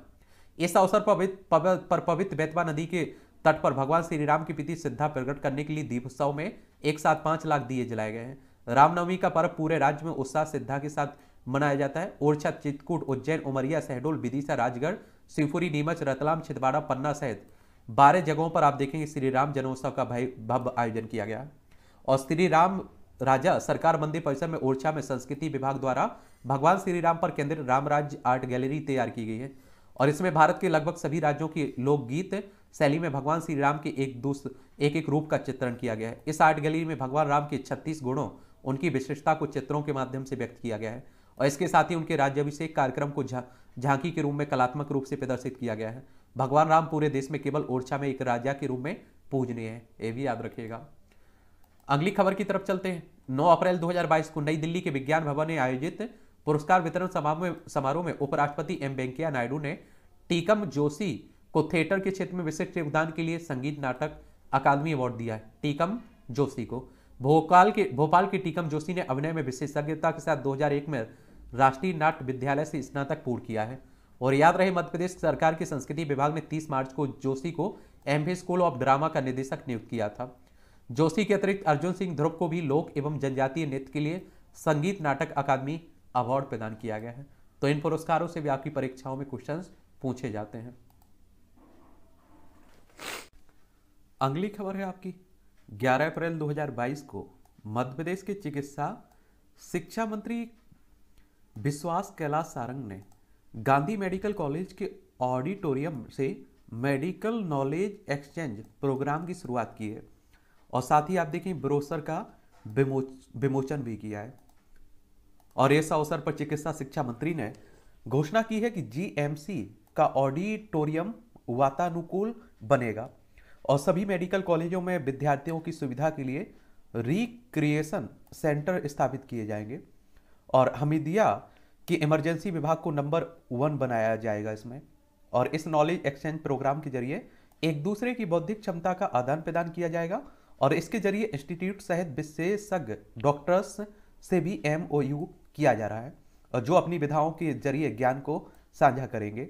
इस अवसर पर पवित्र बेतवा नदी के तट पर भगवान श्री राम की प्रति श्रद्धा प्रकट करने के लिए दीपोत्सव में एक साथ पांच लाख दिए जलाए गए हैं रामनवमी का पर्व पूरे राज्य में उत्साह श्रद्धा के साथ मनाया जाता है ओरछा चित्रकूट उज्जैन उमरिया सहडोल विदिशा राजगढ़ शिवपुरी नीमच रतलाम छिदवाड़ा पन्ना सहित बारह जगहों पर आप देखेंगे श्री राम जन्मोत्सव का भाई भव्य आयोजन किया गया और श्री राम राजा सरकार मंदिर परिसर में ओरछा में संस्कृति विभाग द्वारा भगवान श्री राम पर केंद्रित राम राज्य आर्ट गैलरी तैयार की गई है और इसमें भारत के लगभग सभी राज्यों के लोकगीत शैली में भगवान श्री राम के एक दूसरे एक एक रूप का चित्रण किया गया है इस आर्ट गैलरी में भगवान राम के छत्तीस गुणों उनकी विशिष्टता को चित्रों के माध्यम से व्यक्त किया गया है और इसके साथ ही उनके राज्याभिषेक कार्यक्रम को झांकी के रूप में कलात्मक रूप से प्रदर्शित किया गया है भगवान राम पूरे देश में केवल ओरछा में एक राजा के रूप में पूजनीय है ये भी याद रखिएगा अगली खबर की तरफ चलते हैं 9 अप्रैल 2022 को नई दिल्ली के विज्ञान भवन में आयोजित पुरस्कार वितरण समारोह में उपराष्ट्रपति एम वेंकैया नायडू ने टीकम जोशी को थिएटर के क्षेत्र में विशिष्ट योगदान के लिए संगीत नाटक अकादमी अवार्ड दिया है टीकम जोशी को भोपाल के भोपाल के टीकम जोशी ने अभिनय में विशेषज्ञता के साथ 2001 में राष्ट्रीय नाट्य विद्यालय से स्नातक पूर्ण किया है और याद रहे मध्य प्रदेश सरकार के संस्कृति विभाग ने 30 मार्च को जोशी को एम स्कूल ऑफ ड्रामा का निदेशक नियुक्त किया था जोशी के अतिरिक्त अर्जुन सिंह ध्रुव को भी लोक एवं जनजातीय नृत्य के लिए संगीत नाटक अकादमी अवार्ड प्रदान किया गया है तो इन पुरस्कारों से भी आपकी परीक्षाओं में क्वेश्चन पूछे जाते हैं अगली खबर है आपकी 11 अप्रैल 2022 को मध्य प्रदेश के चिकित्सा शिक्षा मंत्री विश्वास कैलाश सारंग ने गांधी मेडिकल कॉलेज के ऑडिटोरियम से मेडिकल नॉलेज एक्सचेंज प्रोग्राम की शुरुआत की है और साथ ही आप देखें ब्रोसर का विमोच विमोचन भी किया है और इस अवसर पर चिकित्सा शिक्षा मंत्री ने घोषणा की है कि जीएमसी का ऑडिटोरियम वातानुकूल बनेगा और सभी मेडिकल कॉलेजों में विद्यार्थियों की सुविधा के लिए रिक्रिएशन सेंटर स्थापित किए जाएंगे और हमीदिया कि इमरजेंसी विभाग को नंबर वन बनाया जाएगा इसमें और इस नॉलेज एक्सचेंज प्रोग्राम के जरिए एक दूसरे की बौद्धिक क्षमता का आदान प्रदान किया जाएगा और इसके जरिए इंस्टीट्यूट सहित विशेषज्ञ डॉक्टर्स से भी एम किया जा रहा है और जो अपनी विधाओं के जरिए ज्ञान को साझा करेंगे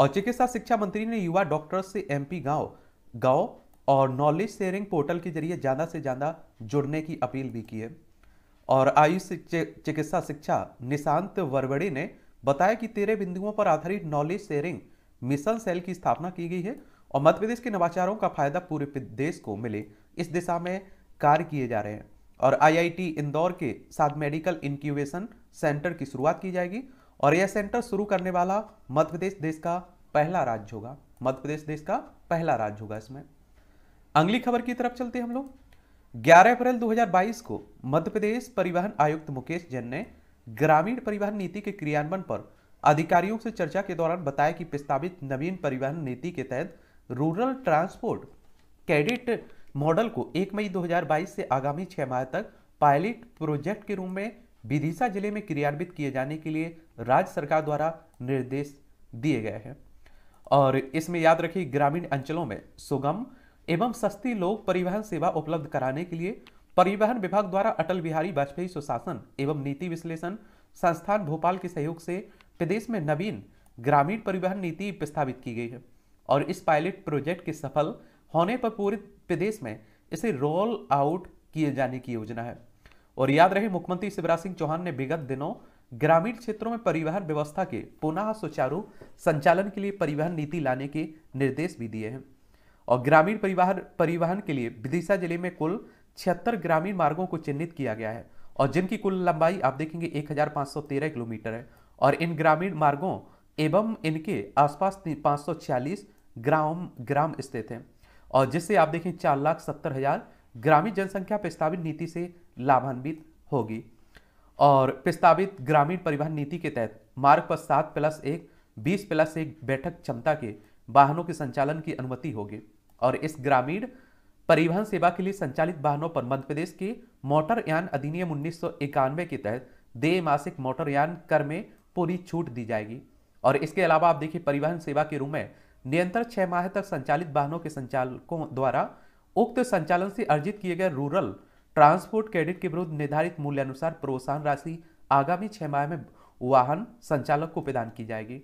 और चिकित्सा शिक्षा मंत्री ने युवा डॉक्टर्स से एम पी गाँव गाँव और नॉलेज शेयरिंग पोर्टल के जरिए ज़्यादा से ज़्यादा जुड़ने की अपील भी की है और आयुष चिकित्सा शिक्षा निशांत वरवड़े ने बताया कि तेरह बिंदुओं पर आधारित नॉलेज शेयरिंग मिशन सेल की स्थापना की गई है और मध्य प्रदेश के नवाचारों का फायदा पूरे देश को मिले इस दिशा में कार्य किए जा रहे हैं और आईआईटी इंदौर के साथ मेडिकल इंक्यूबेशन सेंटर की शुरुआत की जाएगी और यह सेंटर शुरू करने वाला मध्य प्रदेश देश का पहला राज्य होगा मध्य प्रदेश देश का पहला राज्य होगा इसमें अगली खबर की तरफ चलते हम लोग 11 अप्रैल 2022 को मध्य प्रदेश परिवहन आयुक्त मुकेश जैन ने ग्रामीण परिवहन नीति के क्रियान्वयन पर अधिकारियों से चर्चा के दौरान बताया कि प्रस्तावित नवीन परिवहन नीति के तहत रूरल ट्रांसपोर्ट कैडिट मॉडल को 1 मई 2022 से आगामी छह माह तक पायलट प्रोजेक्ट के रूप में विदिशा जिले में क्रियान्वित किए जाने के लिए राज्य सरकार द्वारा निर्देश दिए गए हैं और इसमें याद रखिए ग्रामीण अंचलों में सुगम एवं सस्ती लोक परिवहन सेवा उपलब्ध कराने के लिए परिवहन विभाग द्वारा अटल बिहारी वाजपेयी सुशासन एवं नीति विश्लेषण संस्थान भोपाल के सहयोग से प्रदेश में नवीन ग्रामीण परिवहन नीति प्रस्तावित की गई है और इस पायलट प्रोजेक्ट के सफल होने पर पूरे प्रदेश में इसे रोल आउट किए जाने की योजना है और याद रहे मुख्यमंत्री शिवराज सिंह चौहान ने विगत दिनों ग्रामीण क्षेत्रों में परिवहन व्यवस्था के पुनः सुचारू संचालन के लिए परिवहन नीति लाने के निर्देश भी दिए हैं और ग्रामीण परिवहन परिवहन के लिए विदिशा जिले में कुल छिहत्तर ग्रामीण मार्गों को चिन्हित किया गया है और जिनकी कुल लंबाई आप देखेंगे 1513 किलोमीटर है और इन ग्रामीण मार्गों एवं इनके आसपास पाँच ग्राम ग्राम स्थित हैं और जिससे आप देखें चार लाख सत्तर हजार ग्रामीण जनसंख्या प्रस्तावित नीति से लाभान्वित होगी और प्रस्तावित ग्रामीण परिवहन नीति के तहत मार्ग पर सात प्लस एक बीस प्लस एक बैठक क्षमता के वाहनों के संचालन की अनुमति होगी और इस ग्रामीण परिवहन सेवा के लिए संचालित वाहनों पर मध्य प्रदेश के मोटरयान अधिनियम उन्नीस के तहत दे मासिक मोटरयान कर में पूरी छूट दी जाएगी और इसके अलावा आप देखिए परिवहन सेवा के रूप में निरंतर छह माह तक संचालित वाहनों के संचालकों द्वारा उक्त संचालन से अर्जित किए गए रूरल ट्रांसपोर्ट क्रेडिट के विरुद्ध निर्धारित मूल्य अनुसार प्रोत्साहन राशि आगामी छह माह में वाहन संचालक को प्रदान की जाएगी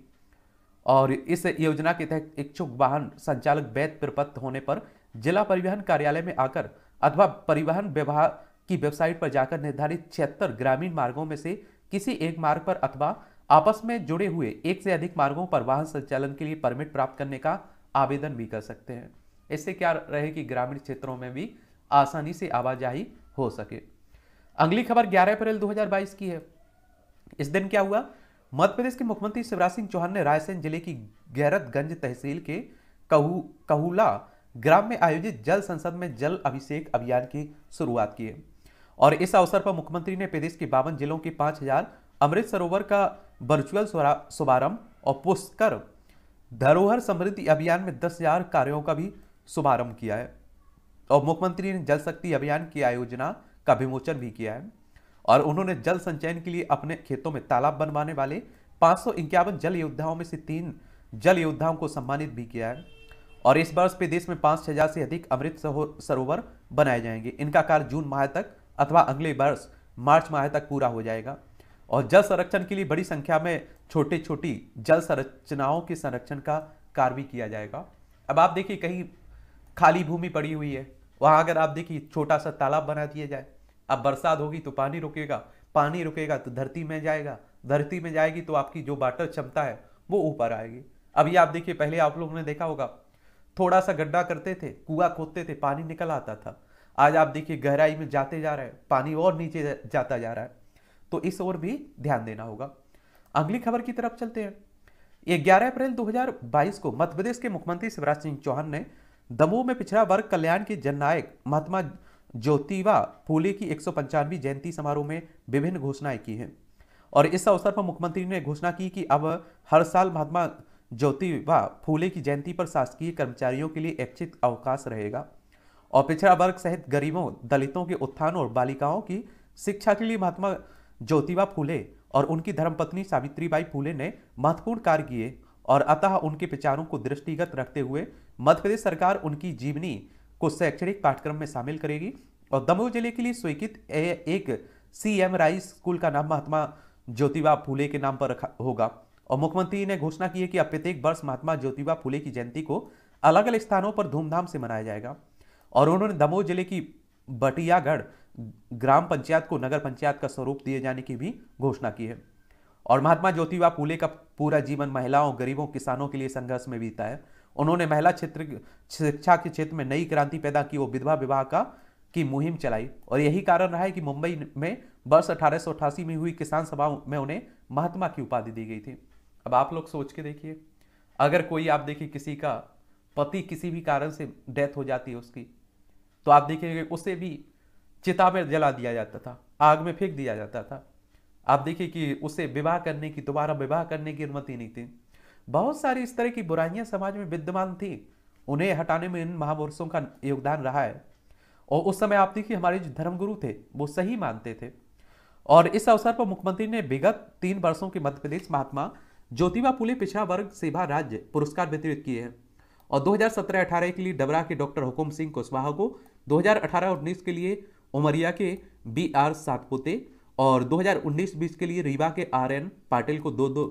और इस योजना के तहत इच्छुक वाहन संचालक वैध प्रपत्र होने पर जिला परिवहन कार्यालय में आकर अथवा परिवहन विभाग की वेबसाइट पर जाकर निर्धारित छिहत्तर ग्रामीण मार्गों में से किसी एक मार्ग पर अथवा आपस में जुड़े हुए एक से अधिक मार्गों पर वाहन संचालन के लिए परमिट प्राप्त करने का आवेदन भी कर सकते हैं इससे क्या रहे कि ग्रामीण क्षेत्रों में भी आसानी से आवाजाही हो सके अगली खबर 11 अप्रैल 2022 की है इस दिन क्या हुआ मध्य प्रदेश के मुख्यमंत्री शिवराज सिंह चौहान ने रायसेन जिले की गैरतगंज तहसील के कहू कहूला ग्राम में आयोजित जल संसद में जल अभिषेक अभियान की शुरुआत की और इस अवसर पर मुख्यमंत्री ने प्रदेश के बावन जिलों के पाँच हजार अमृत सरोवर का वर्चुअल शुभारंभ और पुष्कर धरोहर समृद्धि अभियान में दस हजार कार्यों का भी शुभारंभ किया है और मुख्यमंत्री ने जल शक्ति अभियान की आयोजना का विमोचन भी किया है और उन्होंने जल संचयन के लिए अपने खेतों में तालाब बनवाने वाले पाँच जल योद्धाओं में से तीन जल योद्धाओं को सम्मानित भी किया है और इस वर्ष प्रदेश में पाँच हजार से अधिक अमृत सरोवर बनाए जाएंगे इनका कार्य जून माह तक अथवा अगले वर्ष मार्च माह तक पूरा हो जाएगा और जल संरक्षण के लिए बड़ी संख्या में छोटे छोटी जल संरचनाओं के संरक्षण का कार्य भी किया जाएगा अब आप देखिए कहीं खाली भूमि पड़ी हुई है वहाँ अगर आप देखिए छोटा सा तालाब बना दिया जाए अब बरसात होगी तो पानी रुकेगा पानी रुकेगा तो धरती में जाएगा धरती में जाएगी तो आपकी जो वाटर क्षमता है वो ऊपर आएगी अभी आप देखिए पहले आप लोगों ने देखा होगा थोड़ा सा गड्ढा करते थे कुआ खोदते थे पानी निकल आता था आज आप देखिए गहराई में जाते जा रहे हैं पानी और नीचे जाता जा रहा है तो इस ओर भी ध्यान देना होगा अगली खबर की तरफ चलते हैं ग्यारह अप्रैल 2022 को मध्य प्रदेश के मुख्यमंत्री शिवराज सिंह चौहान ने दमोह में पिछड़ा वर्ग कल्याण के जननायक महात्मा ज्योतिबा फूले की एक जयंती समारोह में विभिन्न घोषणाएं की हैं और इस अवसर पर मुख्यमंत्री ने घोषणा की कि अब हर साल महात्मा ज्योतिबा फूले की जयंती पर शासकीय कर्मचारियों के लिए ऐच्छिक अवकाश रहेगा और पिछड़ा वर्ग सहित गरीबों दलितों के उत्थान और बालिकाओं की शिक्षा के लिए महात्मा ज्योतिबा फूले और उनकी धर्मपत्नी सावित्रीबाई फूले ने महत्वपूर्ण कार्य किए और अतः उनके विचारों को दृष्टिगत रखते हुए मध्य प्रदेश सरकार उनकी जीवनी को शैक्षणिक पाठ्यक्रम में शामिल करेगी और दमोह जिले के लिए स्वीकृत एक सी एम राई स्कूल का नाम महात्मा ज्योतिबा फूले के नाम पर रखा होगा और मुख्यमंत्री ने घोषणा की है कि अब प्रत्येक वर्ष महात्मा ज्योतिबा फूले की जयंती को अलग अलग स्थानों पर धूमधाम से मनाया जाएगा और उन्होंने दमोह जिले की बटियागढ़ ग्राम पंचायत को नगर पंचायत का स्वरूप दिए जाने की भी घोषणा की है और महात्मा ज्योतिबा फूले का पूरा जीवन महिलाओं गरीबों किसानों के लिए संघर्ष में बीता है उन्होंने महिला क्षेत्र शिक्षा के क्षेत्र में नई क्रांति पैदा की वो विधवा विवाह का की मुहिम चलाई और यही कारण रहा है कि मुंबई में वर्ष अठारह में हुई किसान सभा में उन्हें महात्मा की उपाधि दी गई थी अब आप लोग सोच के देखिए अगर कोई आप देखिए किसी का पति किसी भी कारण से डेथ हो जाती है उसकी तो आप देखिए उसे भी चिता में जला दिया जाता था आग में फेंक दिया जाता था आप देखिए कि उसे विवाह करने की दोबारा विवाह करने की अनुमति नहीं थी बहुत सारी इस तरह की बुराइयां समाज में विद्यमान थी उन्हें हटाने में इन महापुरुषों का योगदान रहा है और उस समय आप देखिए हमारे जो धर्मगुरु थे वो सही मानते थे और इस अवसर पर मुख्यमंत्री ने विगत तीन वर्षों के मध्यप्रदेश महात्मा ज्योतिबा फुले पिछड़ा वर्ग सेवा राज्य पुरस्कार वितरित किए हैं और 2017-18 के लिए डबरा के डॉक्टर हुकुम सिंह कुशवाहा को 2018-19 के लिए उमरिया के बी आर सातपुते और 2019-20 के लिए रीवा के आर एन पाटिल को दो दो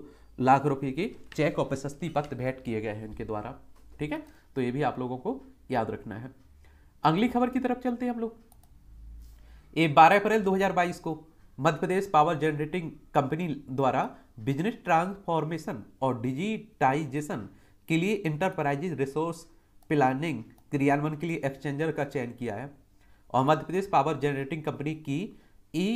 लाख रुपए के चेक और प्रशस्ति पत्र भेंट किए गए हैं इनके द्वारा ठीक है तो ये भी आप लोगों को याद रखना है अगली खबर की तरफ चलते हैं हम लोग ये 12 अप्रैल 2022 को Madhya Pradesh power generating company द्वारा बिजनेस ट्रांसफॉर्मेशन और डिजिटाइजेशन के लिए इंटरप्राइजेज रिसोर्स प्लानिंग क्रियान्वयन के लिए एक्सचेंजर का चयन किया है और Madhya Pradesh power generating company की ई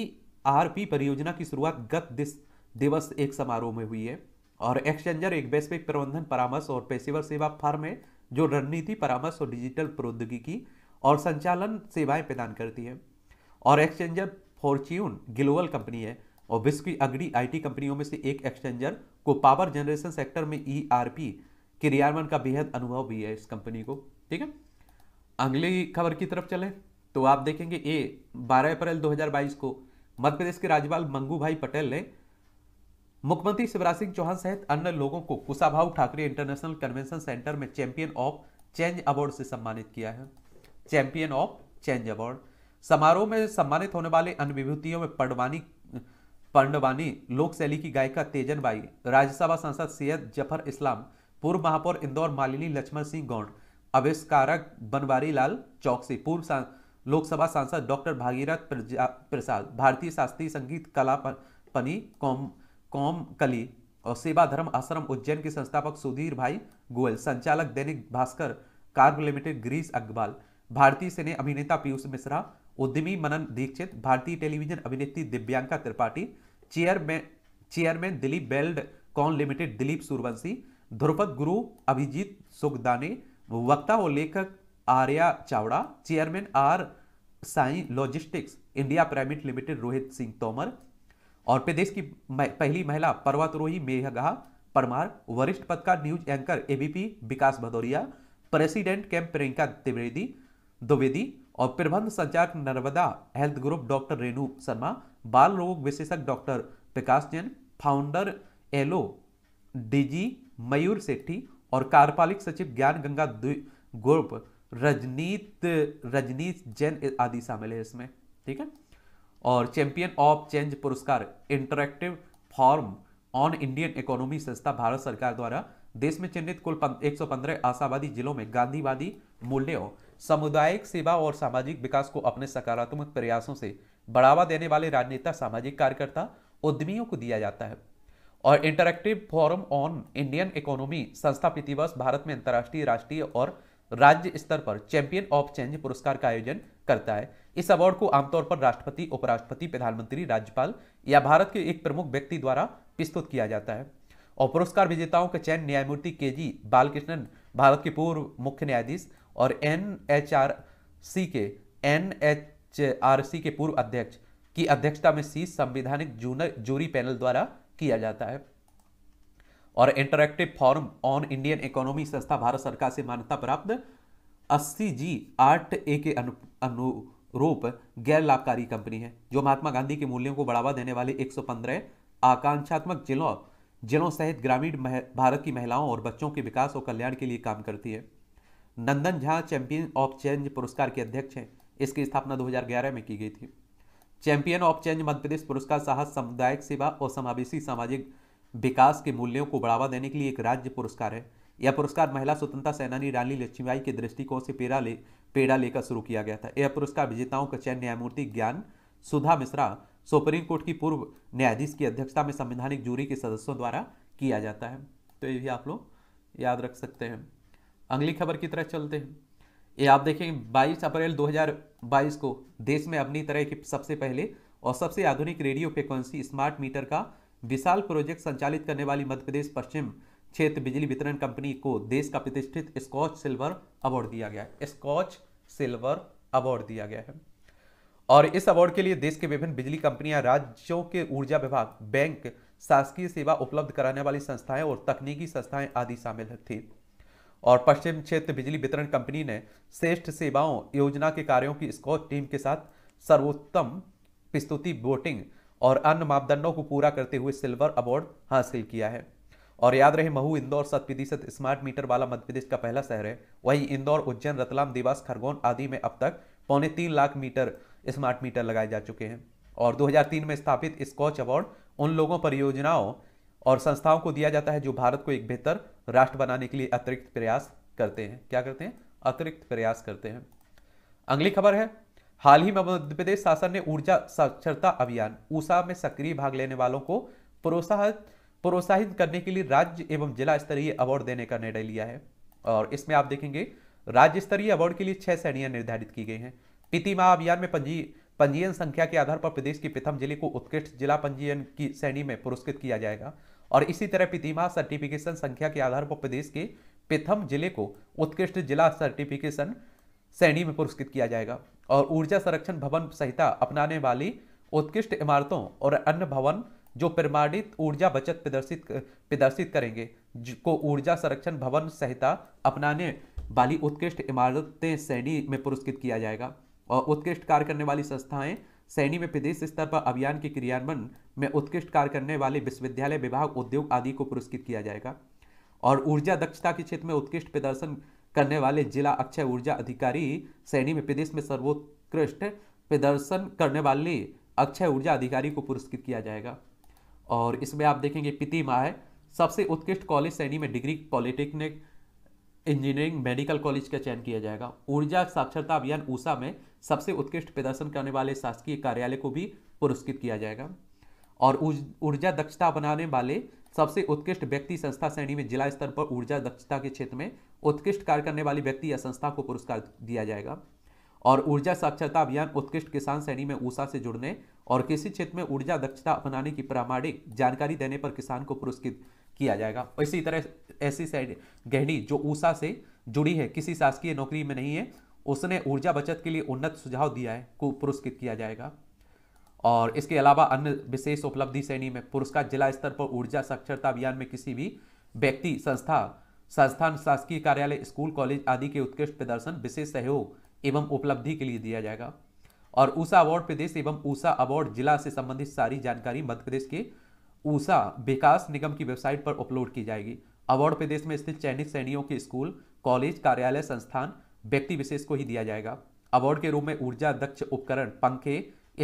आर पी परियोजना की शुरुआत गत दिस दिवस एक समारोह में हुई है और एक्सचेंजर एक वैश्विक प्रबंधन परामर्श और पेशेवर सेवा फर्म है जो रणनीति परामर्श और डिजिटल प्रौद्योगिकी और संचालन सेवाएं प्रदान करती है और एक्सचेंजर फॉर्च्यून ग्लोबल कंपनी है और विश्व की अग्री आईटी कंपनियों में से एक एक्सचेंजर को पावर जनरेशन सेक्टर में ईआरपी e क्रियान्वयन का बेहद अनुभव भी है इस कंपनी को ठीक है अगली खबर की तरफ चलें तो आप देखेंगे ए 12 अप्रैल 2022 को मध्य प्रदेश के राज्यपाल मंगू भाई पटेल ने मुख्यमंत्री शिवराज सिंह चौहान सहित अन्य लोगों को Kushabhau Thackeray international convention centre में चैंपियन ऑफ चेंज अवार्ड से सम्मानित किया है चैंपियन ऑफ चेंज अवार्ड समारोह में सम्मानित होने वाले अन्य विभूतियों में पंडवानी पंडवानी लोकशैली की गायिका तेजन बाई राज्यसभा सांसद सैयद जफर इस्लाम पूर्व महापौर इंदौर मालिनी लक्ष्मण सिंह गौंड आविष्कारक बनवारी लाल चौकसी पूर्व सा, लोकसभा सांसद डॉक्टर भागीरथ प्रसाद भारतीय शास्त्रीय संगीत कला पनी कौम कौम कली और सेवा धर्म आश्रम उज्जैन के संस्थापक सुधीर भाई गोयल संचालक दैनिक भास्कर कार्ब लिमिटेड ग्रीस अग्रवाल भारतीय सिने अभिनेता पीयूष मिश्रा उद्यमी मनन दीक्षित भारतीय टेलीविजन अभिनेत्री दिव्यांका त्रिपाठी चेयरमैन चेयरमैन दिलीप बेल्ड कॉन लिमिटेड दिलीप सूर्यवंशी ध्रुपद गुरु अभिजीत सुखदाने वक्ता और लेखक Arya Chawda chairman R Sai logistics India private limited Rohit Singh Tomar और प्रदेश की पहली महिला पर्वतरोही मेघा परमार वरिष्ठ पद का news anchor ABP Vikas Bhadauria president camp Priyanka Trivedi Dwivedi और प्रबंध संचालक Narmada health group doctor Renu Sharma बाल रोग विशेषज्ञ डॉक्टर प्रकाश जैन फाउंडर एलो डीजी मयूर सेठी और कार्यपालिक सचिव ज्ञान गंगा ग्रुप रजनीत रजनीत जैन आदि शामिल है इसमें ठीक है और चैंपियन ऑफ चेंज पुरस्कार interactive forum on Indian economy संस्था भारत सरकार द्वारा देश में चिन्हित कुल 115 आशावादी जिलों में गांधीवादी मूल्यों सामुदायिक सेवा और सामाजिक विकास को अपने सकारात्मक प्रयासों से बढ़ावा देने वाले राजनेता सामाजिक कार्यकर्ता उद्यमियों को दिया जाता है और interactive forum on Indian economy संस्था प्रतिवर्ष भारत में अंतर्राष्ट्रीय राष्ट्रीय और राज्य स्तर पर चैंपियन ऑफ चेंज पुरस्कार का आयोजन करता है इस अवार्ड को आमतौर पर राष्ट्रपति उपराष्ट्रपति प्रधानमंत्री राज्यपाल या भारत के एक प्रमुख व्यक्ति द्वारा प्रस्तुत किया जाता है और पुरस्कार विजेताओं का चयन न्यायमूर्ति के जी बालकृष्णन भारत के पूर्व मुख्य न्यायाधीश और एन एच आर सी के एन एच आर सी के पूर्व अध्यक्ष की अध्यक्षता में सी संवैधानिक जूरी पैनल द्वारा किया जाता है और interactive forum on Indian economy संस्था भारत सरकार से मान्यता प्राप्त अस्सी जी आठ ए के अनु, अनु रूप गैर लाभकारी कंपनी है जो महात्मा गांधी के मूल्यों को बढ़ावा देने वाले 115 आकांक्षात्मक जिलों जिलों सहित ग्रामीण भारत की महिलाओं और बच्चों के विकास और कल्याण के लिए काम करती है Nandan Jha champion of change पुरस्कार के अध्यक्ष हैं इसकी स्थापना 2011 में की गई थी चैंपियन ऑफ चेंज मध्यप्रदेश पुरस्कार साहस सामुदायिक सेवा और समावेशी सामाजिक विकास के मूल्यों को बढ़ावा देने के लिए एक राज्य पुरस्कार है यह पुरस्कार महिला स्वतंत्रता सेनानी रानी लक्ष्मीबाई के दृष्टिकोण से पेड़ा ले पेड़ा लेकर शुरू किया गया था यह पुरस्कार विजेताओं का चयन न्यायमूर्ति ज्ञान सुधा मिश्रा सुप्रीम कोर्ट की पूर्व न्यायाधीश की अध्यक्षता में संवैधानिक जूरी के सदस्यों द्वारा किया जाता है तो ये भी आप लोग याद रख सकते हैं अगली खबर की तरह चलते हैं ये आप देखेंगे बाईस अप्रैल दो को देश में अपनी तरह की सबसे पहले और सबसे आधुनिक रेडियो फ्रिक्वेंसी स्मार्ट मीटर का विशाल प्रोजेक्ट संचालित करने वाली मध्य प्रदेश पश्चिम क्षेत्र बिजली वितरण कंपनी को देश का प्रतिष्ठित स्कॉच सिल्वर अवार्ड दिया गया है स्कॉच सिल्वर अवार्ड दिया गया है और इस अवार्ड के लिए देश के विभिन्न बिजली कंपनियां राज्यों के ऊर्जा विभाग बैंक शासकीय सेवा उपलब्ध कराने वाली संस्थाएं और तकनीकी संस्थाएं आदि शामिल थी और पश्चिम क्षेत्र बिजली वितरण कंपनी ने श्रेष्ठ सेवाओं योजना के कार्यों की स्कॉच टीम के साथ सर्वोत्तम प्रस्तुति वोटिंग और अन्य मापदंडों को पूरा करते हुए सिल्वर अवार्ड हासिल किया है और याद रहे महू इंदौर शत प्रतिशत स्मार्ट मीटर वाला मध्य प्रदेश का पहला शहर है वहीं इंदौर उज्जैन रतलाम देवास खरगोन आदि में अब तक पौने तीन लाख मीटर स्मार्ट मीटर लगाए जा चुके हैं और 2003 में स्थापित स्कॉच अवार्ड उन लोगों परियोजनाओं और संस्थाओं को दिया जाता है जो भारत को एक बेहतर राष्ट्र बनाने के लिए अतिरिक्त प्रयास करते हैं क्या करते हैं अतिरिक्त प्रयास करते हैं अगली खबर है हाल ही में मध्य प्रदेश शासन ने ऊर्जा साक्षरता अभियान ऊषा में सक्रिय भाग लेने वालों को प्रोत्साहित प्रोत्साहित करने के लिए राज्य एवं जिला स्तरीय अवार्ड देने का निर्णय लिया है और इसमें आप देखेंगे राज्य स्तरीय अवार्ड के लिए छह श्रेणियां निर्धारित की गई हैं पितिमा अभियान में पंजी पंजीयन संख्या के आधार पर प्रदेश के प्रथम जिले को उत्कृष्ट जिला पंजीयन की श्रेणी में पुरस्कृत किया जाएगा और इसी तरह प्रतिमा सर्टिफिकेशन संख्या के आधार पर प्रदेश के प्रथम जिले को उत्कृष्ट जिला सर्टिफिकेशन श्रेणी में पुरस्कृत किया जाएगा और ऊर्जा संरक्षण भवन संहिता अपनाने वाली उत्कृष्ट इमारतों और अन्य भवन जो प्रमाणित ऊर्जा बचत प्रदर्शित प्रदर्शित करेंगे को ऊर्जा संरक्षण भवन संहिता अपनाने वाली उत्कृष्ट इमारतें श्रेणी में पुरस्कृत किया जाएगा और उत्कृष्ट कार्य करने वाली संस्थाएं सैनी में प्रदेश स्तर पर अभियान के क्रियान्वयन में उत्कृष्ट कार्य करने वाले विश्वविद्यालय विभाग उद्योग आदि को पुरस्कृत किया जाएगा और ऊर्जा दक्षता के क्षेत्र में उत्कृष्ट प्रदर्शन करने वाले जिला अक्षय ऊर्जा अधिकारी सैनी में प्रदेश में सर्वोत्कृष्ट प्रदर्शन करने वाले अक्षय ऊर्जा अधिकारी को पुरस्कृत किया जाएगा और इसमें आप देखेंगे माँ है सबसे उत्कृष्ट कॉलेज श्रेणी में degree polytechnic engineering medical college का चयन किया जाएगा ऊर्जा साक्षरता अभियान ऊषा में सबसे उत्कृष्ट प्रदर्शन करने वाले शासकीय कार्यालय को भी पुरस्कृत किया जाएगा और ऊर्जा दक्षता बनाने वाले सबसे उत्कृष्ट व्यक्ति संस्था श्रेणी में जिला स्तर पर ऊर्जा दक्षता के क्षेत्र में उत्कृष्ट कार्य करने वाली व्यक्ति या संस्था को पुरस्कार दिया जाएगा और ऊर्जा साक्षरता अभियान उत्कृष्ट किसान श्रेणी में ऊषा से जुड़ने और कृषि क्षेत्र में ऊर्जा दक्षता अपनाने की प्रामाणिक जानकारी देने पर किसान को पुरस्कृत किया जाएगा इसी तरह ऐसी गहनी जो ऊषा से जुड़ी है किसी शासकीय नौकरी में नहीं है उसने ऊर्जा बचत के लिए उन्नत सुझाव दिया है को पुरस्कृत किया जाएगा और इसके अलावा अन्य विशेष उपलब्धि श्रेणी में पुरस्कार जिला स्तर पर ऊर्जा साक्षरता अभियान में किसी भी व्यक्ति संस्था संस्थान शासकीय कार्यालय स्कूल कॉलेज आदि के उत्कृष्ट प्रदर्शन विशेष सहयोग एवं उपलब्धि के लिए दिया जाएगा और ऊषा अवार्ड प्रदेश एवं ऊषा अवार्ड जिला से संबंधित सारी जानकारी मध्य प्रदेश के ऊषा विकास निगम की वेबसाइट पर अपलोड की जाएगी अवार्ड प्रदेश में स्थित चयनित श्रेणियों के स्कूल कॉलेज कार्यालय संस्थान व्यक्ति विशेष को ही दिया जाएगा अवार्ड के रूप में ऊर्जा दक्ष उपकरण पंखे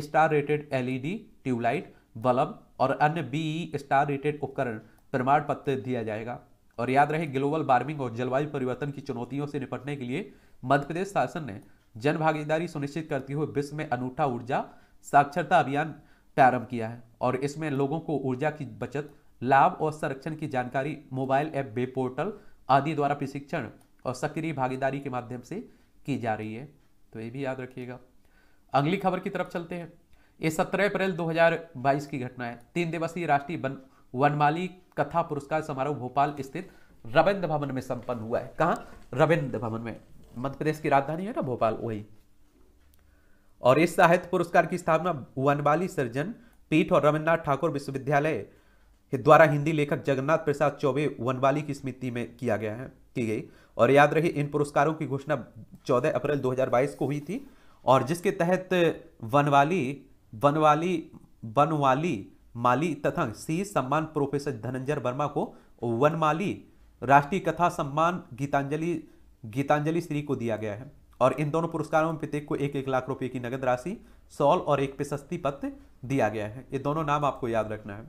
star rated LED tubelight bulb और अन्य बीई स्टार रेटेड उपकरण प्रमाण पत्र दिया जाएगा और याद रहे ग्लोबल वार्मिंग और जलवायु परिवर्तन की चुनौतियों से निपटने के लिए मध्य प्रदेश शासन ने जन भागीदारी सुनिश्चित करते हुए विश्व में अनूठा ऊर्जा साक्षरता अभियान प्रारंभ किया है और इसमें लोगों को ऊर्जा की बचत लाभ और संरक्षण की जानकारी मोबाइल ऐप वेब पोर्टल आदि द्वारा प्रशिक्षण और सक्रिय भागीदारी के माध्यम से की जा रही है तो ये भी याद रखिएगा अगली खबर की तरफ चलते हैं ये सत्रह अप्रैल 2022 की घटना है तीन दिवसीय राष्ट्रीय वनमाली कथा पुरस्कार समारोह भोपाल स्थित रविंद्र भवन में संपन्न हुआ है कहाँ रविंद्र भवन में मध्य प्रदेश की राजधानी है ना भोपाल वही और इस साहित्य पुरस्कार की स्थापना वनबाली सर्जन पीठ और रविन्द्रनाथ ठाकुर विश्वविद्यालय के द्वारा हिंदी लेखक जगन्नाथ प्रसाद चौबे वनबाली की स्मृति में किया गया है की गई और याद रही इन पुरस्कारों की घोषणा 14 अप्रैल 2022 को हुई थी और जिसके तहत वनवाली वनवाली वनवाली माली तथा सी सम्मान प्रोफेसर धनंजय वर्मा को वनमाली राष्ट्रीय कथा सम्मान गीतांजलि गीतांजलि श्री को दिया गया है और इन दोनों पुरस्कारों में प्रत्येक को एक एक लाख रुपए की नगद राशि सॉल और एक प्रशस्ति पत्र दिया गया है ये दोनों नाम आपको याद रखना है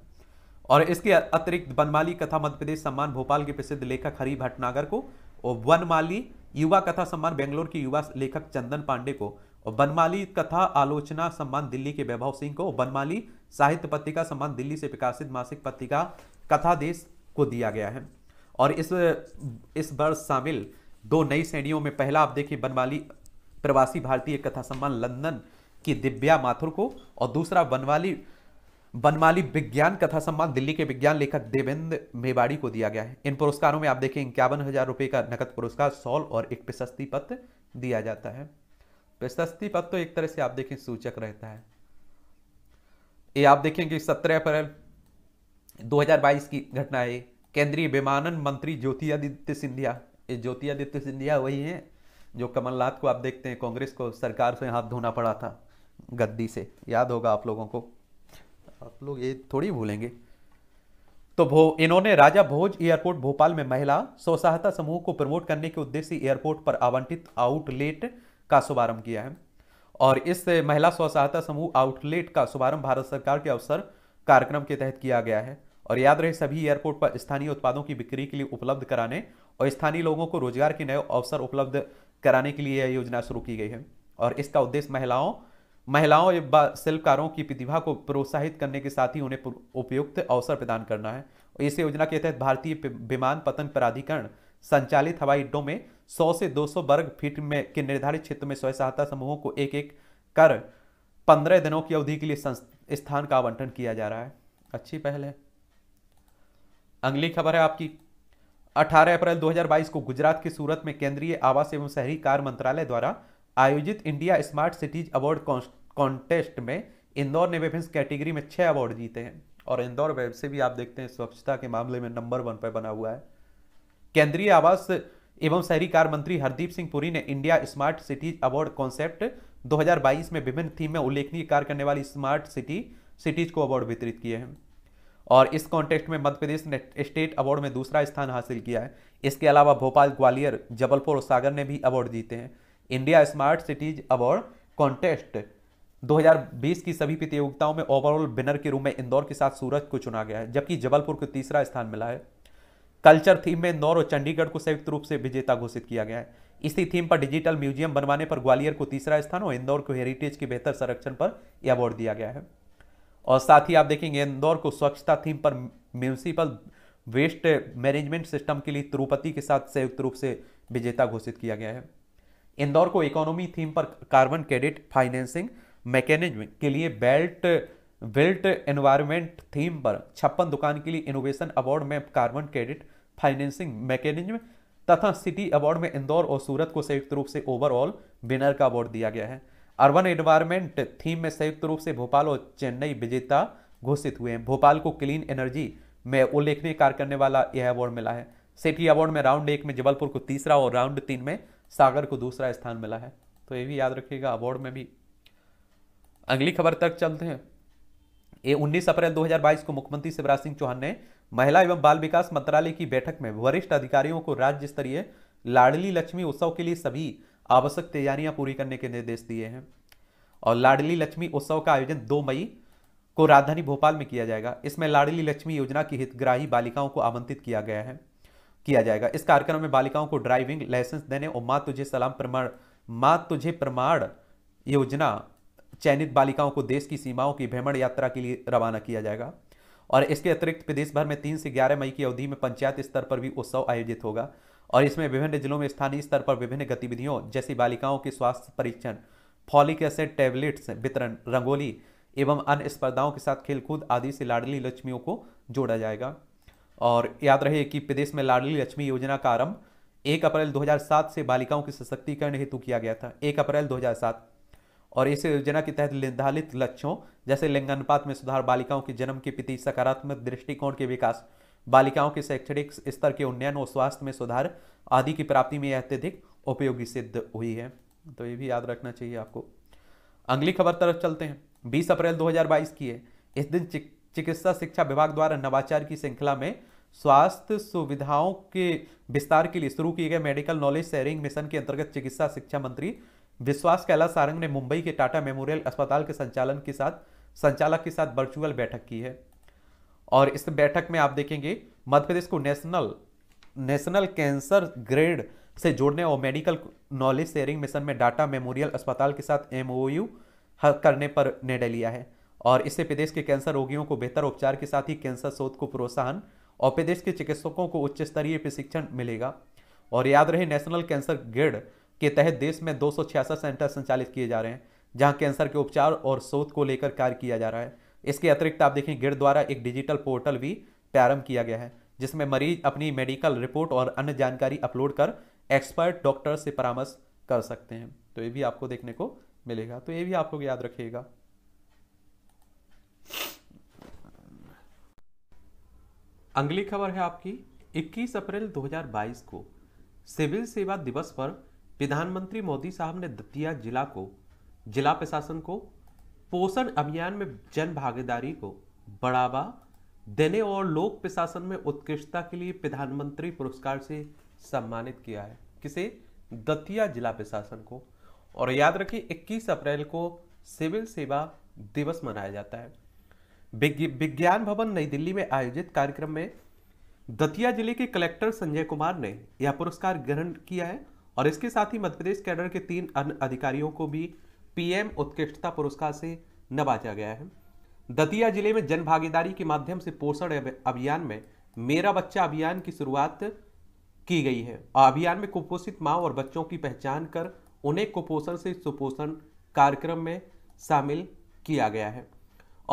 और इसके अतिरिक्त बनमाली कथा मध्य प्रदेश सम्मान भोपाल के प्रसिद्ध लेखक हरि भटनागर को और वनमाली युवा कथा सम्मान बेंगलोर के युवा लेखक चंदन पांडे को और बनमाली कथा आलोचना सम्मान दिल्ली के वैभव सिंह को बनमाली साहित्य पत्रिका सम्मान दिल्ली से प्रकाशित मासिक पत्रिका कथा देश को दिया गया है और इस इस वर्ष शामिल दो नई श्रेणियों में पहला आप देखिए बनवाली प्रवासी भारतीय कथा सम्मान लंदन की दिव्या माथुर को और दूसरा बनवाली बनवाली विज्ञान कथा सम्मान दिल्ली के विज्ञान लेखक देवेंद्र मेवाड़ी को दिया गया है इन पुरस्कारों में आप देखें इक्यावन हजार रुपये का नकद पुरस्कार सॉल और एक प्रशस्ति पत्र दिया जाता है प्रशस्ति पत्र तो एक तरह से आप देखें सूचक रहता है ये आप देखेंगे सत्रह अप्रैल दो की घटना है केंद्रीय विमानन मंत्री ज्योतिरादित्य सिंधिया ज्योतिरादित्य सिंधिया वही हैं जो कमलनाथ को आप देखते हैं कांग्रेस को सरकार से हाथ धोना पड़ा था गद्दी से याद होगा आप लोगों को आप लोग ये थोड़ी भूलेंगे तो भो इन्होंने राजा भोज एयरपोर्ट भोपाल में महिला स्व सहायता समूह को प्रमोट करने के उद्देश्य एयरपोर्ट पर आवंटित आउटलेट का शुभारंभ किया है और इस महिला स्व सहायता समूह आउटलेट का शुभारंभ भारत सरकार के अवसर कार्यक्रम के तहत किया गया है और याद रहे सभी एयरपोर्ट पर स्थानीय उत्पादों की बिक्री के लिए उपलब्ध कराने और स्थानीय लोगों को रोजगार के नए अवसर उपलब्ध कराने के लिए यह योजना शुरू की गई है और इसका उद्देश्य महिलाओं महिलाओं एवं शिल्पकारों की प्रतिभा को प्रोत्साहित करने के साथ ही उन्हें उपयुक्त अवसर प्रदान करना है इस योजना के तहत भारतीय विमान पतन प्राधिकरण संचालित हवाई अड्डों में 100 से 200 वर्ग फीट में के निर्धारित क्षेत्र में स्वयं सहायता समूहों को एक एक कर 15 दिनों की अवधि के लिए स्थान का आवंटन किया जा रहा है अच्छी पहल है अगली खबर है आपकी 18 अप्रैल 2022 को गुजरात के सूरत में केंद्रीय आवास एवं शहरी कार्य मंत्रालय द्वारा आयोजित India smart cities award contest में इंदौर ने विभिन्न कैटेगरी में छह अवार्ड जीते हैं और इंदौर वेब से भी आप देखते हैं स्वच्छता के मामले में नंबर वन पर बना हुआ है केंद्रीय आवास एवं शहरी कार्य मंत्री हरदीप सिंह पुरी ने India smart cities award concept 2022 में विभिन्न थीम में उल्लेखनीय कार्य करने वाली स्मार्ट सिटी सिटीज को अवार्ड वितरित किए हैं और इस कॉन्टेस्ट में मध्य प्रदेश ने स्टेट अवार्ड में दूसरा स्थान हासिल किया है इसके अलावा भोपाल ग्वालियर जबलपुर और सागर ने भी अवार्ड जीते हैं India smart cities award contest 2020 की सभी प्रतियोगिताओं में ओवरऑल विनर के रूप में इंदौर के साथ सूरत को चुना गया है जबकि जबलपुर को तीसरा स्थान मिला है कल्चर थीम में इंदौर और चंडीगढ़ को संयुक्त रूप से विजेता घोषित किया गया है इसी थीम पर डिजिटल म्यूजियम बनवाने पर ग्वालियर को तीसरा स्थान और इंदौर को हेरिटेज के बेहतर संरक्षण पर यह अवार्ड दिया गया है और साथ ही आप देखेंगे इंदौर को स्वच्छता थीम पर म्यूनिसिपल वेस्ट मैनेजमेंट सिस्टम के लिए तिरुपति के साथ संयुक्त रूप से विजेता घोषित किया गया है इंदौर को इकोनॉमी थीम पर कार्बन क्रेडिट फाइनेंसिंग मैकेनिज्म के लिए बेल्ट बेल्ट एनवायरमेंट थीम पर छप्पन दुकान के लिए इनोवेशन अवार्ड में कार्बन क्रेडिट फाइनेंसिंग मैकेनिज्म तथा सिटी अवार्ड में इंदौर और सूरत को संयुक्त रूप से ओवरऑल विनर का अवार्ड दिया गया है अर्बन एनवायरमेंट थीम में संयुक्त रूप से भोपाल और चेन्नई विजेता घोषित हुए हैं भोपाल को क्लीन एनर्जी में उल्लेखनीय कार्य करने वाला यह अवार्ड मिला है सिटी अवार्ड में राउंड एक में जबलपुर को तीसरा और राउंड तीन में सागर को दूसरा स्थान मिला है तो ये भी याद रखिएगा अवार्ड में भी अगली खबर तक चलते हैं ये 19 अप्रैल 2022 को मुख्यमंत्री शिवराज सिंह चौहान ने महिला एवं बाल विकास मंत्रालय की बैठक में वरिष्ठ अधिकारियों को राज्य स्तरीय लाडली लक्ष्मी उत्सव के लिए सभी आवश्यक तैयारियां पूरी करने के निर्देश दिए हैं और लाडली लक्ष्मी उत्सव का आयोजन दो मई को राजधानी भोपाल में किया जाएगा इसमें लाडली लक्ष्मी योजना की हितग्राही बालिकाओं को आमंत्रित किया गया है किया जाएगा इस कार्यक्रम में बालिकाओं को ड्राइविंग लाइसेंस देने और माँ तुझे सलाम प्रमाण माँ तुझे प्रमाण योजना चयनित बालिकाओं को देश की सीमाओं की भ्रमण यात्रा के लिए रवाना किया जाएगा और इसके अतिरिक्त प्रदेश भर में तीन से ग्यारह मई की अवधि में पंचायत स्तर पर भी उत्सव आयोजित होगा और इसमें विभिन्न जिलों में स्थानीय स्तर पर विभिन्न गतिविधियों जैसे बालिकाओं के स्वास्थ्य परीक्षण फॉलिक एसिड टैबलेट्स वितरण रंगोली एवं अन्य स्पर्धाओं के साथ खेलकूद आदि से लाडली लक्ष्मियों को जोड़ा जाएगा और याद रहे कि प्रदेश में लाडली लक्ष्मी योजना का आरंभ एक अप्रैल 2007 से बालिकाओं के सशक्तिकरण हेतु किया गया था एक अप्रैल 2007 और इस योजना के तहत निर्धारित लक्ष्यों जैसे लिंगानुपात में सुधार बालिकाओं के जन्म के प्रति सकारात्मक दृष्टिकोण के विकास बालिकाओं के शैक्षणिक स्तर के उन्नयन और स्वास्थ्य में सुधार आदि की प्राप्ति में यह अत्यधिक उपयोगी सिद्ध हुई है तो ये भी याद रखना चाहिए आपको अगली खबर तरफ चलते हैं 20 अप्रैल 2022 की है इस दिन चिकित्सा शिक्षा विभाग द्वारा नवाचार की श्रृंखला में स्वास्थ्य सुविधाओं के विस्तार के लिए शुरू किए गए मेडिकल नॉलेज शेयरिंग मिशन के अंतर्गत चिकित्सा शिक्षा मंत्री विश्वास कैलाश सारंग ने मुंबई के टाटा मेमोरियल अस्पताल के संचालन के साथ संचालक के साथ वर्चुअल बैठक की है और इस बैठक में आप देखेंगे मध्य प्रदेश को नेशनल नेशनल कैंसर ग्रेड से जोड़ने और मेडिकल नॉलेज शेयरिंग मिशन में डाटा मेमोरियल अस्पताल के साथ एमओयू करने पर निर्णय लिया है और इससे प्रदेश के कैंसर रोगियों को बेहतर उपचार के साथ ही कैंसर शोध को प्रोत्साहन और प्रदेश के चिकित्सकों को उच्च स्तरीय प्रशिक्षण मिलेगा और याद रहे नेशनल कैंसर ग्रेड के तहत देश में दो सेंटर संचालित किए जा रहे हैं जहाँ कैंसर के उपचार और शोध को लेकर कार्य किया जा रहा है इसके अतिरिक्त आप देखें गिर द्वारा एक डिजिटल पोर्टल भी प्रारंभ किया गया है जिसमें मरीज अपनी मेडिकल रिपोर्ट और अन्य जानकारी अपलोड कर एक्सपर्ट डॉक्टर से परामर्श कर सकते हैं तो ये भी आपको देखने को मिलेगा तो ये भी आप लोग याद रखिएगा अगली खबर है आपकी 21 अप्रैल 2022 को सिविल सेवा दिवस पर प्रधानमंत्री मोदी साहब ने दतिया जिला को जिला प्रशासन को पोषण अभियान में जन भागीदारी को बढ़ावा देने और लोक प्रशासन में उत्कृष्टता के लिए प्रधानमंत्री पुरस्कार से सम्मानित किया है किसे दतिया जिला प्रशासन को और याद रखिए 21 अप्रैल को सिविल सेवा दिवस मनाया जाता है विज्ञान भवन नई दिल्ली में आयोजित कार्यक्रम में दतिया जिले के कलेक्टर संजय कुमार ने यह पुरस्कार ग्रहण किया है और इसके साथ ही मध्यप्रदेश कैडर के तीन अन्य अधिकारियों को भी पीएम उत्कृष्टता पुरस्कार से नवाजा गया है दतिया जिले में जन भागीदारी के माध्यम से पोषण अभियान में मेरा बच्चा अभियान की शुरुआत की गई है अभियान में कुपोषित माओ और बच्चों की पहचान कर उन्हें कुपोषण से सुपोषण कार्यक्रम में शामिल किया गया है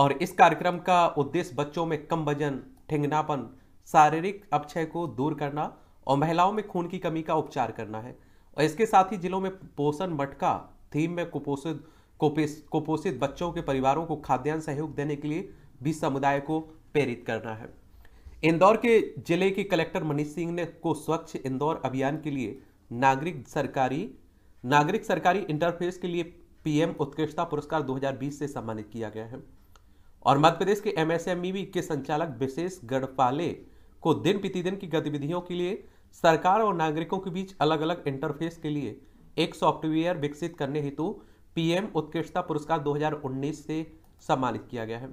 और इस कार्यक्रम का उद्देश्य बच्चों में कम वजन ठिंगनापन शारीरिक अपक्षय को दूर करना और महिलाओं में खून की कमी का उपचार करना है और इसके साथ ही जिलों में पोषण मटका थीम में कुपोषित कुपोषित बच्चों के परिवारों को खाद्यान्न सहयोग देने के लिए भी समुदाय को प्रेरित करना है इंदौर के जिले के कलेक्टर मनीष सिंह ने को स्वच्छ इंदौर अभियान के लिए नागरिक सरकारी नागरिक सरकारी इंटरफेस के लिए पीएम उत्कृष्टता पुरस्कार 2020 से सम्मानित किया गया है और मध्य प्रदेश के एमएसएमई के संचालक विशेष गढ़पाले को दिन प्रतिदिन की गतिविधियों के लिए सरकार और नागरिकों के बीच अलग अलग इंटरफेस के लिए एक सॉफ्टवेयर विकसित करने हेतु पीएम उत्कृष्टता पुरस्कार 2019 से सम्मानित किया गया है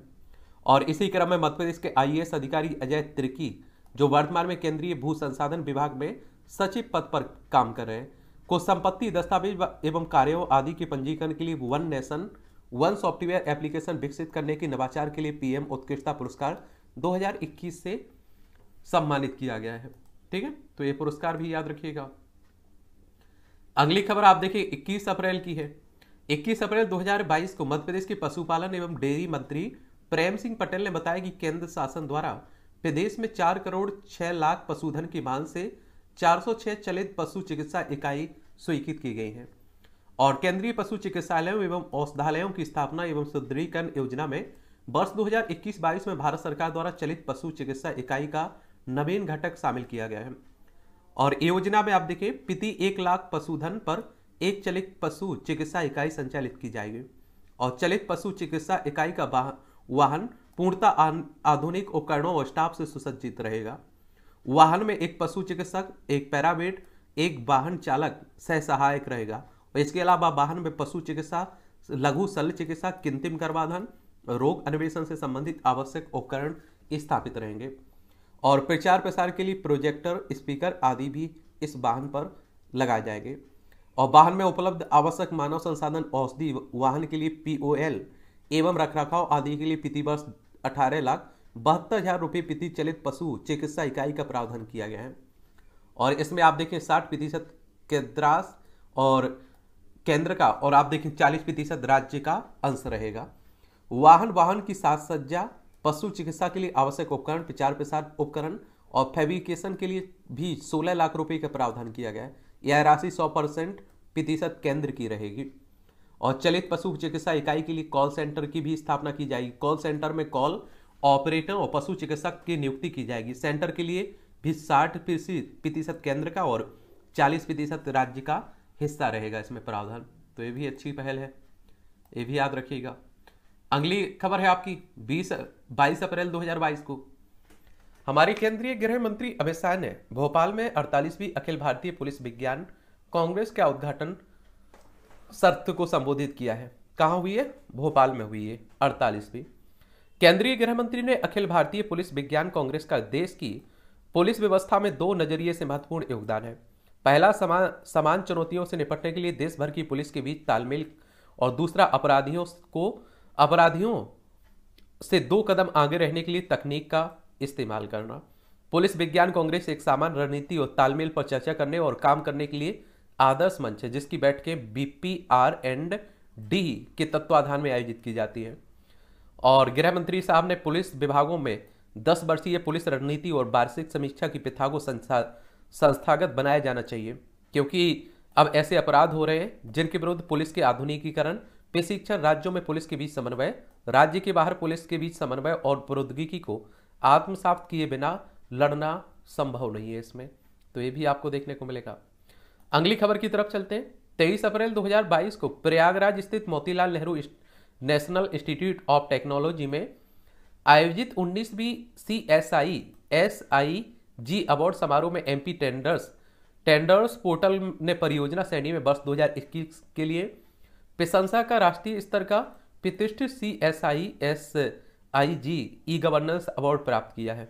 और इसी क्रम में मध्यप्रदेश के आईएएस अधिकारी अजय तिर्की जो वर्तमान में केंद्रीय भू संसाधन विभाग में सचिव पद पर काम कर रहे हैं को संपत्ति दस्तावेज एवं कार्यों आदि के पंजीकरण के लिए one nation one software application विकसित करने के नवाचार के लिए पीएम उत्कृष्टता पुरस्कार 2021 से सम्मानित किया गया है ठीक है तो ये पुरस्कार भी याद रखिएगा अगली खबर आप देखिए 21 अप्रैल की है 21 अप्रैल 2022 को मध्य प्रदेश के पशुपालन एवं डेयरी मंत्री प्रेम सिंह पटेल ने बताया कि केंद्र शासन द्वारा प्रदेश में चार करोड़ छह लाख पशुधन की मांग से 406 चलित पशु चिकित्सा इकाई स्वीकृत की गई है और केंद्रीय पशु चिकित्सालयों एवं औषधालयों की स्थापना एवं सुदृढ़ीकरण योजना में वर्ष 2021-22 में भारत सरकार द्वारा चलित पशु चिकित्सा इकाई का नवीन घटक शामिल किया गया है और योजना में आप देखिए प्रति एक लाख पशुधन पर एक चलित पशु चिकित्सा इकाई संचालित की जाएगी और चलित पशु चिकित्सा इकाई का वाहन पूर्णतः आधुनिक उपकरणों और स्टाफ से सुसज्जित रहेगा वाहन में एक पशु चिकित्सक एक पैरावेट एक वाहन चालक सह सहायक रहेगा और इसके अलावा वाहन में पशु चिकित्सा लघु शल्य चिकित्सा किंतिम गर्भाधान रोग अन्वेषण से संबंधित आवश्यक उपकरण स्थापित रहेंगे और प्रचार प्रसार के लिए प्रोजेक्टर स्पीकर आदि भी इस वाहन पर लगाए जाएंगे और वाहन में उपलब्ध आवश्यक मानव संसाधन औषधि वाहन के लिए पीओएल एवं रखरखाव आदि के लिए प्रति वर्ष अठारह लाख बहत्तर हजार रुपये प्रति चलित पशु चिकित्सा इकाई का प्रावधान किया गया है और इसमें आप देखें साठ प्रतिशत केंद्रास और केंद्र का और आप देखें चालीस प्रतिशत राज्य का अंश रहेगा वाहन वाहन की साज सज्जा पशु चिकित्सा के लिए आवश्यक उपकरण प्रचार प्रसार उपकरण और फेब्रिकेशन के लिए भी 16 लाख रुपए का प्रावधान किया गया है यह राशि 100 परसेंट प्रतिशत केंद्र की रहेगी और चलित पशु चिकित्सा इकाई के लिए कॉल सेंटर की भी स्थापना की जाएगी कॉल सेंटर में कॉल ऑपरेटर और पशु चिकित्सक की नियुक्ति की जाएगी सेंटर के लिए भी साठ प्रतिशत केंद्र का और चालीस प्रतिशत राज्य का हिस्सा रहेगा इसमें प्रावधान तो ये भी अच्छी पहल है ये भी याद रखिएगा अगली खबर है आपकी 20 22 अप्रैल 2022 को हमारे केंद्रीय गृह मंत्री अमित शाह ने भोपाल में 48वीं अखिल भारतीय पुलिस विज्ञान कांग्रेस का उद्घाटन सत्र को संबोधित किया है कहाँ हुई है भोपाल में हुई है अड़तालीसवीं केंद्रीय गृह मंत्री ने अखिल भारतीय पुलिस विज्ञान कांग्रेस का देश की पुलिस व्यवस्था में दो नजरिए से महत्वपूर्ण योगदान है पहला समान समान चुनौतियों से निपटने के लिए देश भर की पुलिस के बीच तालमेल और दूसरा अपराधियों को अपराधियों से दो कदम आगे रहने के लिए तकनीक का इस्तेमाल करना पुलिस विज्ञान कांग्रेस एक सामान्य रणनीति और तालमेल पर चर्चा करने और काम करने के लिए आदर्श मंच है जिसकी बैठकें बीपीआर एंड डी के तत्वाधान में आयोजित की जाती है और गृह मंत्री साहब ने पुलिस विभागों में दस वर्षीय पुलिस रणनीति और वार्षिक समीक्षा की प्रथा को संस्था संस्थागत बनाया जाना चाहिए क्योंकि अब ऐसे अपराध हो रहे हैं जिनके विरुद्ध पुलिस के आधुनिकीकरण प्रशिक्षण राज्यों में पुलिस के बीच समन्वय राज्य के बाहर पुलिस के बीच समन्वय और प्रौद्योगिकी को आत्मसात किए बिना लड़ना संभव नहीं है इसमें तो ये भी आपको देखने को मिलेगा अगली खबर की तरफ चलते हैं 23 अप्रैल 2022 को प्रयागराज स्थित Motilal Nehru national institute of technology में आयोजित उन्नीसवीं C S I S I G award समारोह में एमपी टेंडर्स टेंडर्स पोर्टल ने परियोजना श्रेणी में वर्ष 2021 के लिए प्रशंसा का राष्ट्रीय स्तर का प्रतिष्ठित C S I S I G e governance award प्राप्त किया है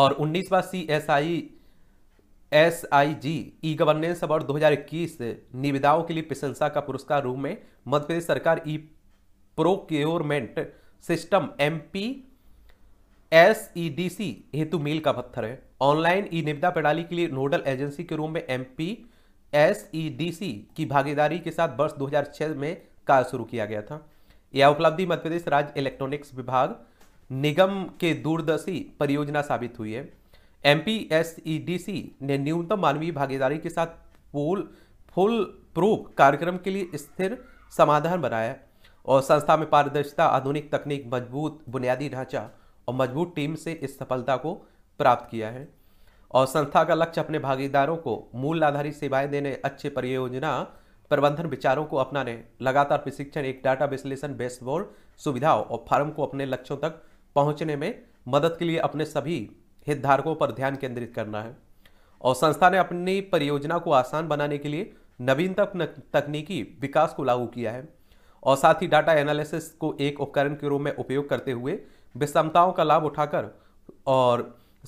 और उन्नीसवा C S I S I G e governance award 2021 निविदाओं के लिए प्रशंसा का पुरस्कार रूप में मध्य प्रदेश सरकार e procurement system M P S E D C हेतु मील का पत्थर है ऑनलाइन ई निविदा प्रणाली के लिए नोडल एजेंसी के रूप में एम पी सी e की भागीदारी के साथ वर्ष 2006 में कार्य शुरू किया गया था यह उपलब्धि मध्य प्रदेश राज्य इलेक्ट्रॉनिक्स विभाग निगम के दूरदर्शी परियोजना साबित हुई है एम e ने न्यूनतम मानवीय भागीदारी के साथ पोल फुल प्रूफ कार्यक्रम के लिए स्थिर समाधान बनाया और संस्था में पारदर्शिता आधुनिक तकनीक मजबूत बुनियादी ढांचा और मजबूत टीम से इस सफलता को प्राप्त किया है और संस्था का लक्ष्य अपने भागीदारों को मूल आधारित सेवाएं देने अच्छे परियोजना प्रबंधन विचारों को अपनाने लगातार प्रशिक्षण एक डाटा विश्लेषण बोर्ड सुविधाओं और फार्म को अपने लक्ष्यों तक पहुंचने में मदद के लिए अपने सभी हितधारकों पर ध्यान केंद्रित करना है और संस्था ने अपनी परियोजना को आसान बनाने के लिए नवीनतम तकनीकी विकास को लागू किया है और साथ ही डाटा एनालिसिस को एक उपकरण के रूप में उपयोग करते हुए विषमताओं का लाभ उठाकर और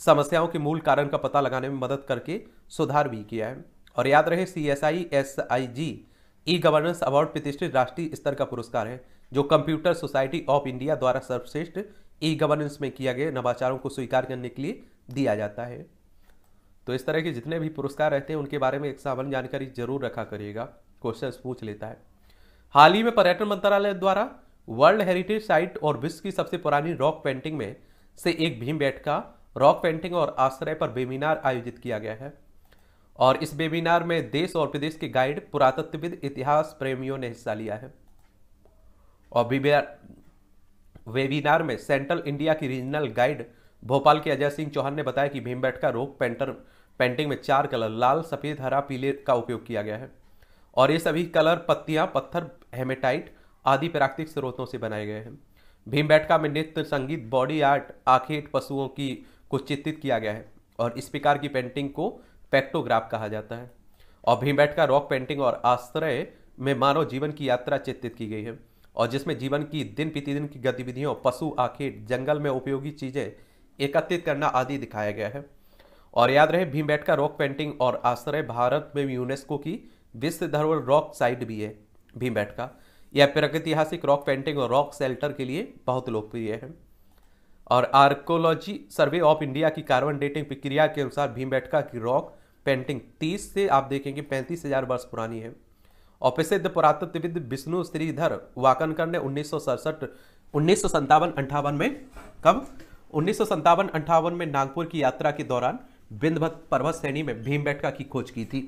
समस्याओं के मूल कारण का पता लगाने में मदद करके सुधार भी किया है और याद रहे C S I S I G e governance award प्रतिष्ठित राष्ट्रीय स्तर का पुरस्कार है जो कंप्यूटर सोसाइटी ऑफ इंडिया द्वारा सर्वश्रेष्ठ ई गवर्नेंस में किया गया नवाचारों को स्वीकार करने के लिए दिया जाता है तो इस तरह के जितने भी पुरस्कार रहते हैं उनके बारे में एक सामान्य जानकारी जरूर रखा करिएगा क्वेश्चन पूछ लेता है हाल ही में पर्यटन मंत्रालय द्वारा वर्ल्ड हेरिटेज साइट और विश्व की सबसे पुरानी रॉक पेंटिंग में से एक भीम बैठ का रॉक पेंटिंग और आश्रय पर वेबिनार आयोजित किया गया है और इस वेबिनार में देश और प्रदेश के गाइड पुरातत्वविद इतिहास प्रेमियों ने हिस्सा लिया है और वेबिनार में सेंट्रल इंडिया की रीजनल गाइड भोपाल के अजय सिंह चौहान ने बताया कि का रोक पेंटर पेंटिंग में चार कलर लाल सफ़ेद हरा पीले का उपयोग किया गया है और ये सभी कलर पत्तियां पत्थर हेमेटाइट आदि प्राकृतिक स्रोतों से बनाए गए हैं भीमबेटका में नृत्य संगीत बॉडी आर्ट आखेट पशुओं की को चित्रित किया गया है और इस प्रकार की पेंटिंग को पैक्टोग्राफ कहा जाता है और भीमबेट का रॉक पेंटिंग और आश्रय में मानव जीवन की यात्रा चित्रित की गई है और जिसमें जीवन की दिन प्रतिदिन की गतिविधियों पशु आखिर जंगल में उपयोगी चीज़ें एकत्रित करना आदि दिखाया गया है और याद रहे भीमबेट का रॉक पेंटिंग और आश्रय भारत में यूनेस्को की विश्व धरोहर रॉक साइट भी है भीमबेट का यह प्रागैतिहासिक रॉक पेंटिंग और रॉक सेल्टर के लिए बहुत लोकप्रिय है और आर्कोलॉजी सर्वे ऑफ इंडिया की कार्बन डेटिंग प्रक्रिया के अनुसार भीमबेटका की रॉक पेंटिंग 30 से आप देखेंगे पैंतीस हजार वर्ष पुरानी है और प्रसिद्ध पुरातत्वविद विष्णु श्रीधर वाकनकर ने उन्नीस सौ सड़सठ उन्नीस सौ अंठावन में कब उन्नीस सौ संतावन अंठावन में नागपुर की यात्रा के दौरान बिंदभत पर्वत श्रेणी में भीमबेटका की खोज की थी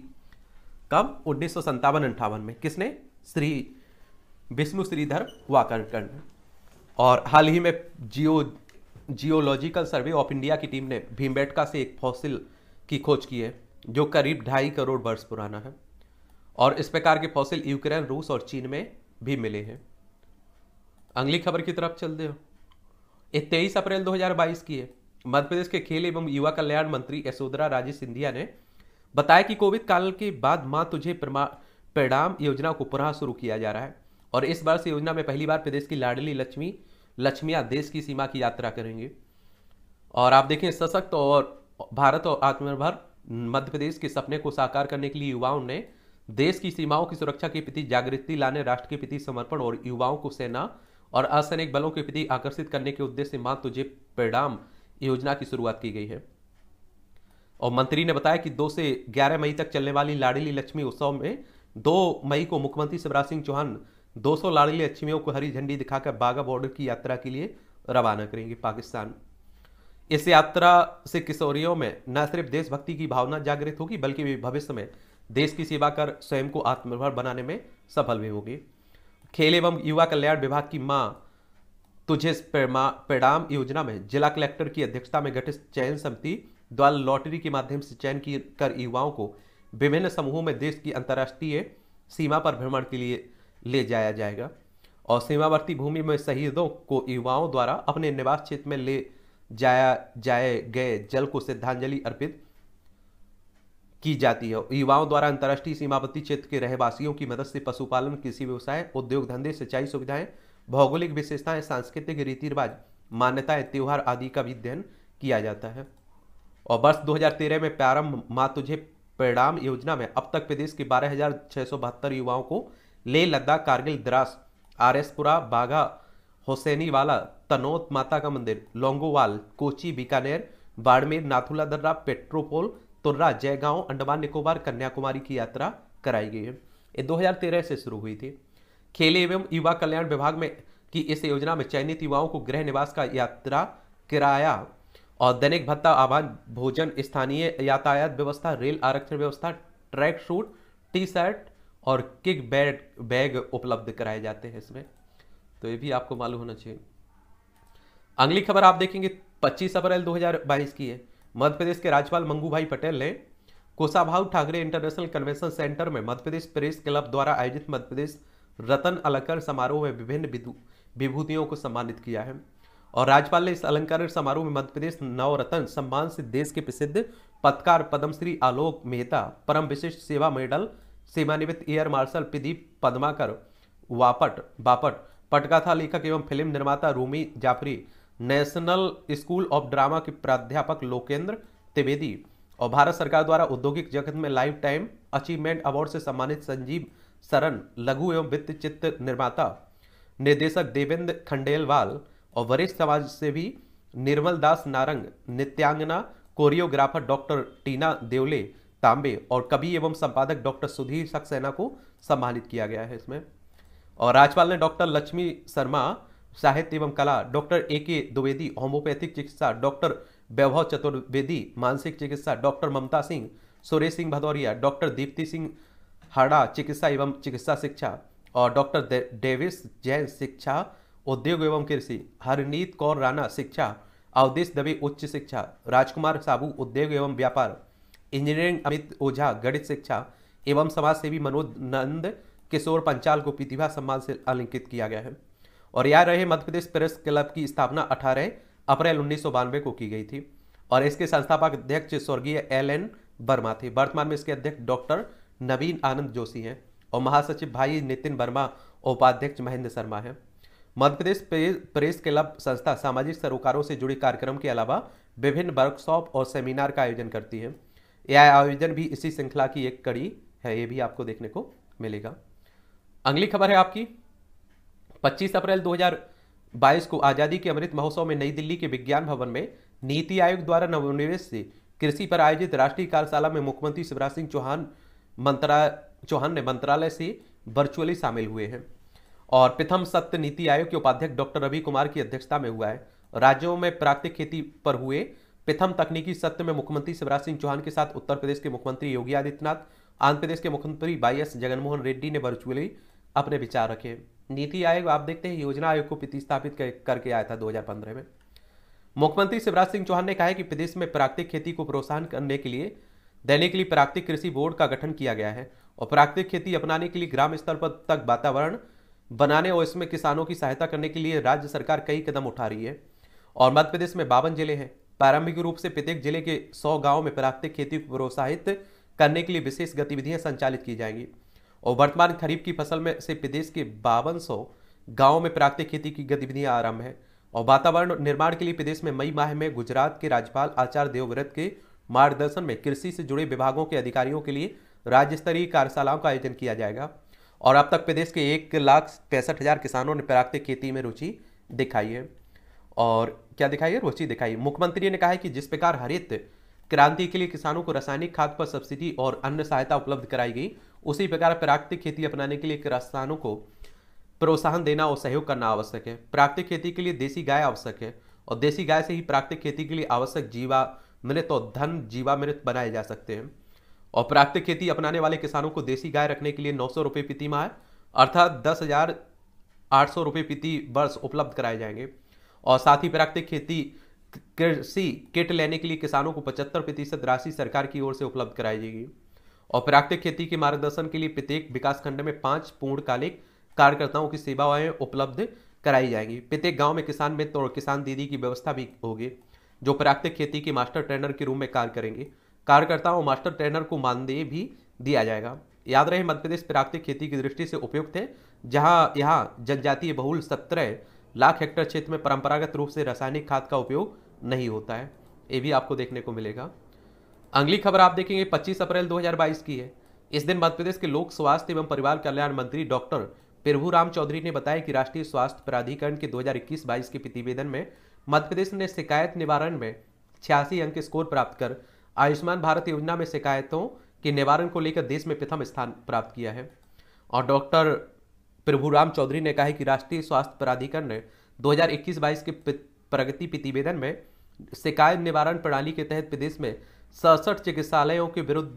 कब उन्नीस सौ संतावन अंठावन में किसने श्री विष्णु श्रीधर वाकनकर और हाल ही में geo geological survey of India की टीम ने भीमबेटका से एक फॉसिल की खोज की है जो करीब ढाई करोड़ वर्ष पुराना है और इस प्रकार के फॉसिल यूक्रेन रूस और चीन में भी मिले हैं अगली खबर की तरफ चलते हो ये तेईस अप्रैल 2022 की है मध्य प्रदेश के खेल एवं युवा कल्याण मंत्री यशोधरा राजे सिंधिया ने बताया कि कोविड काल के बाद माँ तुझे परिणाम योजना को पुनः शुरू किया जा रहा है और इस वर्ष योजना में पहली बार प्रदेश की लाडली लक्ष्मी लक्ष्मिया देश की सीमा की यात्रा करेंगे और आप देखें सशक्त और भारत और आत्मनिर्भर मध्य प्रदेश के सपने को साकार करने के लिए युवाओं ने देश की सीमाओं की सुरक्षा के प्रति जागृति लाने राष्ट्र के प्रति समर्पण और युवाओं को सेना और असैनिक बलों के प्रति आकर्षित करने के उद्देश्य से मां तुझे परिणाम योजना की शुरुआत की गई है और मंत्री ने बताया कि दो से ग्यारह मई तक चलने वाली लाडली लक्ष्मी उत्सव में दो मई को मुख्यमंत्री शिवराज सिंह चौहान 200 लाड़ली लक्ष्मियों को हरी झंडी दिखाकर बाघा बॉर्डर की यात्रा के लिए रवाना करेंगे पाकिस्तान इस यात्रा से किशोरियों में न सिर्फ देशभक्ति की भावना जागृत होगी बल्कि वे भविष्य में देश की सेवा कर स्वयं को आत्मनिर्भर बनाने में सफल भी होगी खेल एवं युवा कल्याण विभाग की माँ तुझे परिणाम योजना में जिला कलेक्टर की अध्यक्षता में गठित चयन समिति द्वारा लॉटरी के माध्यम से चयन कर युवाओं को विभिन्न समूहों में देश की अंतर्राष्ट्रीय सीमा पर भ्रमण के लिए ले जाया जाएगा और सीमावर्ती भूमि में शहीदों को युवाओं द्वारा अपने निवास क्षेत्र में ले जाया जाए गए जल को श्रद्धांजलि अर्पित की जाती है युवाओं द्वारा अंतर्राष्ट्रीय सीमावर्ती क्षेत्र के रहवासियों की मदद से पशुपालन कृषि व्यवसाय उद्योग धंधे सिंचाई सुविधाएं भौगोलिक विशेषताएं सांस्कृतिक रीति रिवाज मान्यताएं त्यौहार आदि का भी अध्ययन किया जाता है और वर्ष 2013 में प्रारंभ मातुझे परिणाम योजना में अब तक प्रदेश के बारह युवाओं को ले लद्दाख कारगिल द्रास आरएसपुरा बाघा वाला तनोत माता का मंदिर लोंगोवाल कोची बीकानेर बाड़मेर नाथुला दर्रा पेट्रोपोल तुर्रा जयगांव अंडमान निकोबार कन्याकुमारी की यात्रा कराई गई है ये 2013 से शुरू हुई थी खेल एवं युवा कल्याण विभाग में की इस योजना में चयनित युवाओं को गृह निवास का यात्रा किराया और दैनिक भत्ता आवान भोजन स्थानीय यातायात व्यवस्था रेल आरक्षण व्यवस्था ट्रैक सूट टी शर्ट और किक बैग बैग उपलब्ध कराए जाते हैं इसमें तो ये भी आपको मालूम होना चाहिए अगली खबर आप देखेंगे 25 अप्रैल 2022 की है मध्य प्रदेश के राज्यपाल मंगू भाई पटेल ने Kushabhau Thackeray international convention centre में मध्य प्रदेश प्रेस क्लब द्वारा आयोजित मध्य प्रदेश रतन अलंकरण समारोह में विभिन्न विभूतियों को सम्मानित किया है और राज्यपाल ने इस अलंकरण समारोह में मध्य प्रदेश नवरत्न सम्मान से देश के प्रसिद्ध पत्रकार पद्मश्री आलोक मेहता परम विशिष्ट सेवा मेडल सेवानिवृत्त air e marshal Pradeep Padmakar Bapat Bapat पटकथा लेखक एवं फिल्म निर्माता Rumi Jafri national school of drama के प्राध्यापक लोकेंद्र त्रिवेदी और भारत सरकार द्वारा औद्योगिक जगत में लाइफ टाइम अचीवमेंट अवार्ड से सम्मानित संजीव सरन लघु एवं वित्त चित्र निर्माता निर्देशक देवेंद्र खंडेलवाल और वरिष्ठ समाज से भी निर्मल दास नारंग नित्यांगना कोरियोग्राफर डॉक्टर टीना देवले तांबे और कवि एवं संपादक डॉक्टर सुधीर सक्सेना को सम्मानित किया गया है इसमें और राज्यपाल ने डॉक्टर लक्ष्मी शर्मा साहित्य एवं कला doctor A K Dwivedi homeopathic चिकित्सा डॉक्टर वैभव चतुर्वेदी मानसिक चिकित्सा डॉक्टर ममता सिंह सुरेश सिंह भदौरिया डॉक्टर दीप्ति सिंह हाड़ा चिकित्सा एवं चिकित्सा शिक्षा और डॉक्टर डेविस जैन शिक्षा उद्योग एवं कृषि हरनीत कौर राणा शिक्षा अवधेश दवे उच्च शिक्षा राजकुमार साबू उद्योग एवं व्यापार इंजीनियरिंग अमित ओझा गणित शिक्षा एवं समाज सेवी मनोज नंद किशोर पंचाल को प्रतिभा सम्मान से अलंकित किया गया है और यह रहे मध्य प्रदेश प्रेस क्लब की स्थापना अठारह अप्रैल उन्नीस को की गई थी और इसके संस्थापक अध्यक्ष स्वर्गीय एल एन वर्मा थे वर्तमान में इसके अध्यक्ष डॉक्टर नवीन आनंद जोशी हैं और महासचिव भाई नितिन वर्मा और उपाध्यक्ष महेंद्र शर्मा हैं मध्य प्रदेश प्रेस क्लब संस्था सामाजिक सरोकारों से जुड़े कार्यक्रम के अलावा विभिन्न वर्कशॉप और सेमिनार का आयोजन करती है यह आयोजन भी इसी श्रृंखला की एक कड़ी है ये भी आपको देखने को मिलेगा अगली खबर है आपकी 25 अप्रैल 2022 को आज़ादी के अमृत महोत्सव में नई दिल्ली के विज्ञान भवन में नीति आयोग द्वारा नवनिवेश से कृषि पर आयोजित राष्ट्रीय कार्यशाला में मुख्यमंत्री शिवराज सिंह चौहान मंत्रा चौहान ने मंत्रालय से वर्चुअली शामिल हुए हैं और प्रथम सत्य नीति आयोग के उपाध्यक्ष डॉक्टर रवि कुमार की अध्यक्षता में हुआ है राज्यों में प्राकृतिक खेती पर हुए प्रथम तकनीकी सत्र में मुख्यमंत्री शिवराज सिंह चौहान के साथ उत्तर प्रदेश के मुख्यमंत्री योगी आदित्यनाथ आंध्र प्रदेश के मुख्यमंत्री वाई एस जगनमोहन रेड्डी ने वर्चुअली अपने विचार रखे नीति आयोग आप देखते हैं योजना आयोग को प्रतिस्थापित करके आया था दो में मुख्यमंत्री शिवराज सिंह चौहान ने कहा कि प्रदेश में प्राकृतिक खेती को प्रोत्साहन करने के लिए देने के लिए प्राकृतिक कृषि बोर्ड का गठन किया गया है और प्राकृतिक खेती अपनाने के लिए ग्राम स्तर पर तक वातावरण बनाने और इसमें किसानों की सहायता करने के लिए राज्य सरकार कई कदम उठा रही है और मध्य प्रदेश में बावन जिले हैं प्रारंभिक रूप से प्रत्येक जिले के सौ गाँव में प्राकृतिक खेती को प्रोत्साहित करने के लिए विशेष गतिविधियां संचालित की जाएंगी और वर्तमान खरीफ की फसल में से प्रदेश के बावन सौ गाँव में प्राकृतिक खेती की गतिविधियां आरंभ है और वातावरण निर्माण के लिए प्रदेश में मई माह में गुजरात के राज्यपाल आचार्य देवव्रत के मार्गदर्शन में कृषि से जुड़े विभागों के अधिकारियों के लिए राज्य स्तरीय कार्यशालाओं का आयोजन किया जाएगा और अब तक प्रदेश के एक लाख पैंसठ हज़ार किसानों ने प्राकृतिक खेती में रुचि दिखाई है और क्या दिखाई है रुचि दिखाई मुख्यमंत्री ने कहा है कि जिस प्रकार हरित क्रांति के लिए किसानों को रासायनिक खाद पर सब्सिडी और अन्य सहायता उपलब्ध कराई गई उसी प्रकार प्राकृतिक खेती अपनाने के लिए किसानों को प्रोत्साहन देना और सहयोग करना आवश्यक है प्राकृतिक खेती के लिए देसी गाय आवश्यक है और देसी गाय से ही प्राकृतिक खेती के लिए आवश्यक जीवा मृत और धन जीवामृत बनाए जा सकते हैं और प्राकृतिक खेती अपनाने वाले किसानों को देसी गाय रखने के लिए नौ सौ रुपये प्रति माह अर्थात दस हजार आठ सौ रुपये प्रति वर्ष उपलब्ध कराए जाएंगे और साथ ही प्राकृतिक खेती कृषि किट लेने के लिए किसानों को पचहत्तर प्रतिशत राशि सरकार की ओर से उपलब्ध कराई जाएगी और प्राकृतिक खेती के मार्गदर्शन के लिए प्रत्येक विकासखंड में पांच पूर्णकालिक कार्यकर्ताओं की सेवाएं उपलब्ध कराई जाएंगी प्रत्येक गांव में किसान मित्र और किसान दीदी की व्यवस्था भी होगी जो प्राकृतिक खेती के मास्टर ट्रेनर के रूप में कार्य करेंगे कार्यकर्ताओं और मास्टर ट्रेनर को मानदेय भी दिया जाएगा याद रहे मध्य प्रदेश प्राकृतिक खेती की दृष्टि से उपयुक्त है जहाँ यहाँ जनजातीय बहुल सत्रह लाख हेक्टर क्षेत्र में परंपरागत रूप से रासायनिक खाद का उपयोग नहीं होता है ये भी आपको देखने को मिलेगा अगली खबर आप देखेंगे 25 अप्रैल 2022 की है इस दिन मध्यप्रदेश के लोक स्वास्थ्य एवं परिवार कल्याण मंत्री डॉक्टर प्रभु राम चौधरी ने बताया कि राष्ट्रीय स्वास्थ्य प्राधिकरण के 2021-22 के प्रतिवेदन में मध्यप्रदेश ने शिकायत निवारण में छियासी अंक स्कोर प्राप्त कर आयुष्मान भारत योजना में शिकायतों के निवारण को लेकर देश में प्रथम स्थान प्राप्त किया है और डॉक्टर प्रभुराम चौधरी ने कहा है कि राष्ट्रीय स्वास्थ्य प्राधिकरण ने 2021-22 के प्रगति प्रतिवेदन में शिकायत निवारण प्रणाली के तहत प्रदेश में सड़सठ चिकित्सालयों के विरुद्ध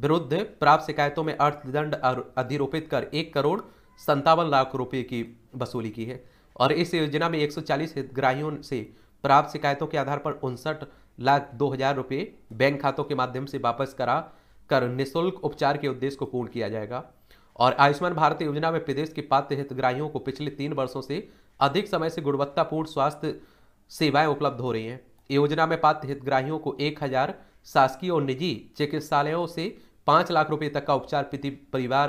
विरुद्ध प्राप्त शिकायतों में अर्थदंड अधिरोपित कर एक करोड़ संतावन लाख रुपये की वसूली की है और इस योजना में 140 हितग्राहियों से प्राप्त शिकायतों के आधार पर उनसठ लाख दो हजार रुपये बैंक खातों के माध्यम से वापस करा कर निःशुल्क उपचार के उद्देश्य को पूर्ण किया जाएगा और आयुष्मान भारत योजना में प्रदेश के पात्र हितग्राहियों को पिछले तीन वर्षों से अधिक समय से गुणवत्तापूर्ण स्वास्थ्य सेवाएं उपलब्ध हो रही हैं योजना में पात्र हितग्राहियों को एक हजार शासकीय और निजी चिकित्सालयों से पाँच लाख रुपए तक का उपचार प्रति परिवार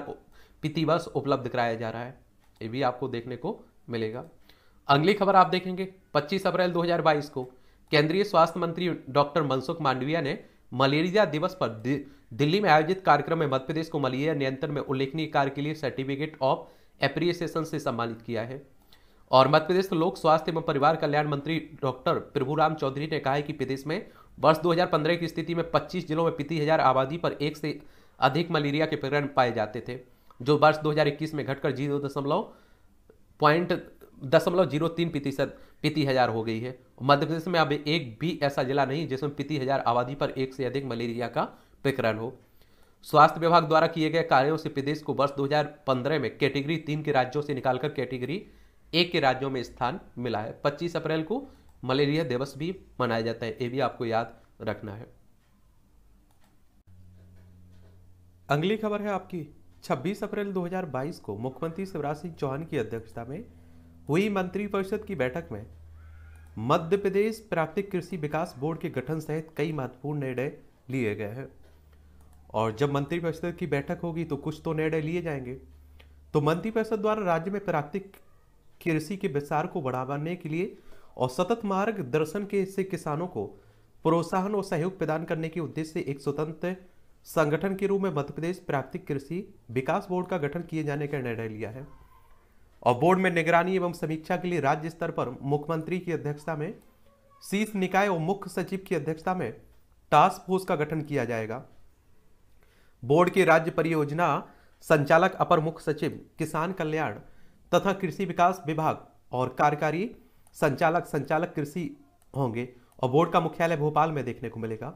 प्रतिवर्ष उपलब्ध कराया जा रहा है ये भी आपको देखने को मिलेगा अगली खबर आप देखेंगे 25 अप्रैल 2022 को केंद्रीय स्वास्थ्य मंत्री डॉक्टर मनसुख मांडविया ने मलेरिया दिवस पर दिल्ली में आयोजित कार्यक्रम में मध्यप्रदेश को मलेरिया नियंत्रण में उल्लेखनीय कार्य के लिए सर्टिफिकेट ऑफ एप्रिसिएशन से सम्मानित किया है और मध्य प्रदेश लोक स्वास्थ्य एवं परिवार कल्याण मंत्री डॉक्टर प्रभुराम चौधरी ने कहा है कि प्रदेश में वर्ष 2015 की स्थिति में 25 जिलों में प्रति हजार आबादी पर एक से अधिक मलेरिया के प्रकरण पाए जाते थे जो वर्ष 2021 में घटकर जीरो दशमलव पॉइंट दशमलव जीरो तीन प्रतिशत प्रति हजार हो गई है मध्य प्रदेश में अब एक भी ऐसा जिला नहीं जिसमें प्रति हजार आबादी पर एक से अधिक मलेरिया का प्रकरण हो स्वास्थ्य विभाग द्वारा किए गए कार्यों से प्रदेश को वर्ष 2015 में कैटेगरी तीन के राज्यों से निकालकर कैटेगरी एक के राज्यों में स्थान मिला है 25 अप्रैल को मलेरिया दिवस भी मनाया जाता है ये भी आपको याद रखना है अगली खबर है आपकी 26 अप्रैल 2022 को मुख्यमंत्री शिवराज सिंह चौहान की अध्यक्षता में हुई मंत्रिपरिषद की बैठक में मध्य प्रदेश प्राकृतिक कृषि विकास बोर्ड के गठन सहित कई महत्वपूर्ण निर्णय लिए गए हैं और जब मंत्रिपरिषद की बैठक होगी तो कुछ तो निर्णय लिए जाएंगे तो मंत्रिपरिषद द्वारा राज्य में प्राकृतिक कृषि के विस्तार को बढ़ावाने के लिए और सतत मार्ग दर्शन के से किसानों को प्रोत्साहन और सहयोग प्रदान करने के उद्देश्य से एक स्वतंत्र संगठन के रूप में मध्य प्रदेश प्राकृतिक कृषि विकास बोर्ड का गठन किए जाने का निर्णय लिया है और बोर्ड में निगरानी एवं समीक्षा के लिए राज्य स्तर पर मुख्यमंत्री की अध्यक्षता में शीर्ष निकाय और मुख्य सचिव की अध्यक्षता में टास्क फोर्स का गठन किया जाएगा बोर्ड के राज्य परियोजना संचालक अपर मुख्य सचिव किसान कल्याण तथा कृषि विकास विभाग और कार्यकारी संचालक संचालक कृषि होंगे और बोर्ड का मुख्यालय भोपाल में देखने को मिलेगा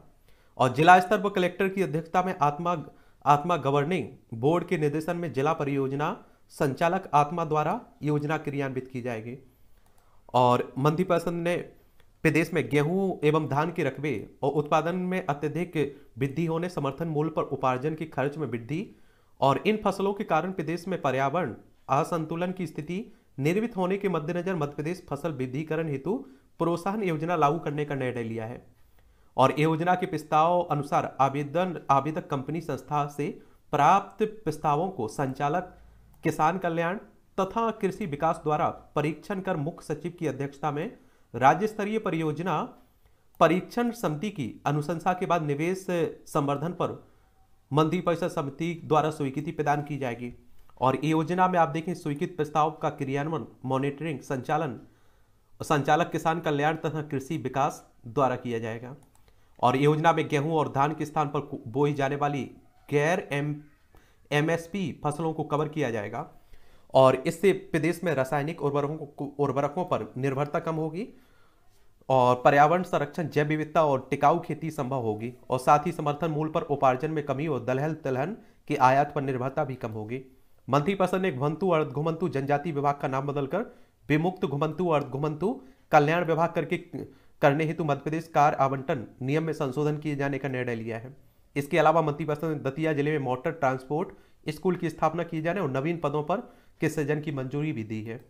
और जिला स्तर पर कलेक्टर की अध्यक्षता में आत्मा आत्मा गवर्निंग बोर्ड के निर्देशन में जिला परियोजना संचालक आत्मा द्वारा योजना क्रियान्वित की जाएगी और मंत्री परिषद ने प्रदेश में गेहूं एवं धान के रकबे और उत्पादन में अत्यधिक वृद्धि होने समर्थन मूल्य पर उपार्जन के खर्च में वृद्धि और इन फसलों के कारण प्रदेश में पर्यावरण असंतुलन की स्थिति निर्मित होने के मद्देनजर मध्य प्रदेश फसल वृद्धिकरण हेतु प्रोत्साहन योजना लागू करने का निर्णय लिया है और योजना के प्रस्ताव अनुसार आवेदन आवेदक कंपनी संस्था से प्राप्त प्रस्तावों को संचालक किसान कल्याण तथा कृषि विकास द्वारा परीक्षण कर मुख्य सचिव की अध्यक्षता में राज्य स्तरीय परियोजना परीक्षण समिति की अनुशंसा के बाद निवेश संवर्धन पर मंत्रिपरिषद समिति द्वारा स्वीकृति प्रदान की जाएगी और ये योजना में आप देखें स्वीकृत प्रस्ताव का क्रियान्वयन मॉनिटरिंग संचालन संचालक किसान कल्याण तथा कृषि विकास द्वारा किया जाएगा और योजना में गेहूं और धान के स्थान पर बोई जाने वाली गैर एम एमएसपी फसलों को कवर किया जाएगा और इससे प्रदेश में रासायनिक उर्वरकों उर्वरकों पर निर्भरता कम होगी और पर्यावरण संरक्षण जैव विविधता और टिकाऊ खेती संभव होगी और साथ ही समर्थन मूल्य पर उपार्जन में कमी और दलहन तिलहन की आयात पर निर्भरता भी कम होगी मंत्री मंत्रिपरिषद ने घुमंतु अर्ध घुमंतु जनजाति विभाग का नाम बदलकर विमुक्त घुमंतु अर्ध घुमंतु कल्याण विभाग करके करने हेतु मध्यप्रदेश कार आवंटन नियम में संशोधन किए जाने का निर्णय लिया है इसके अलावा मंत्रिपरिषद ने दतिया जिले में मोटर ट्रांसपोर्ट स्कूल की स्थापना किए जाने और नवीन पदों पर के सृजन की मंजूरी भी दी है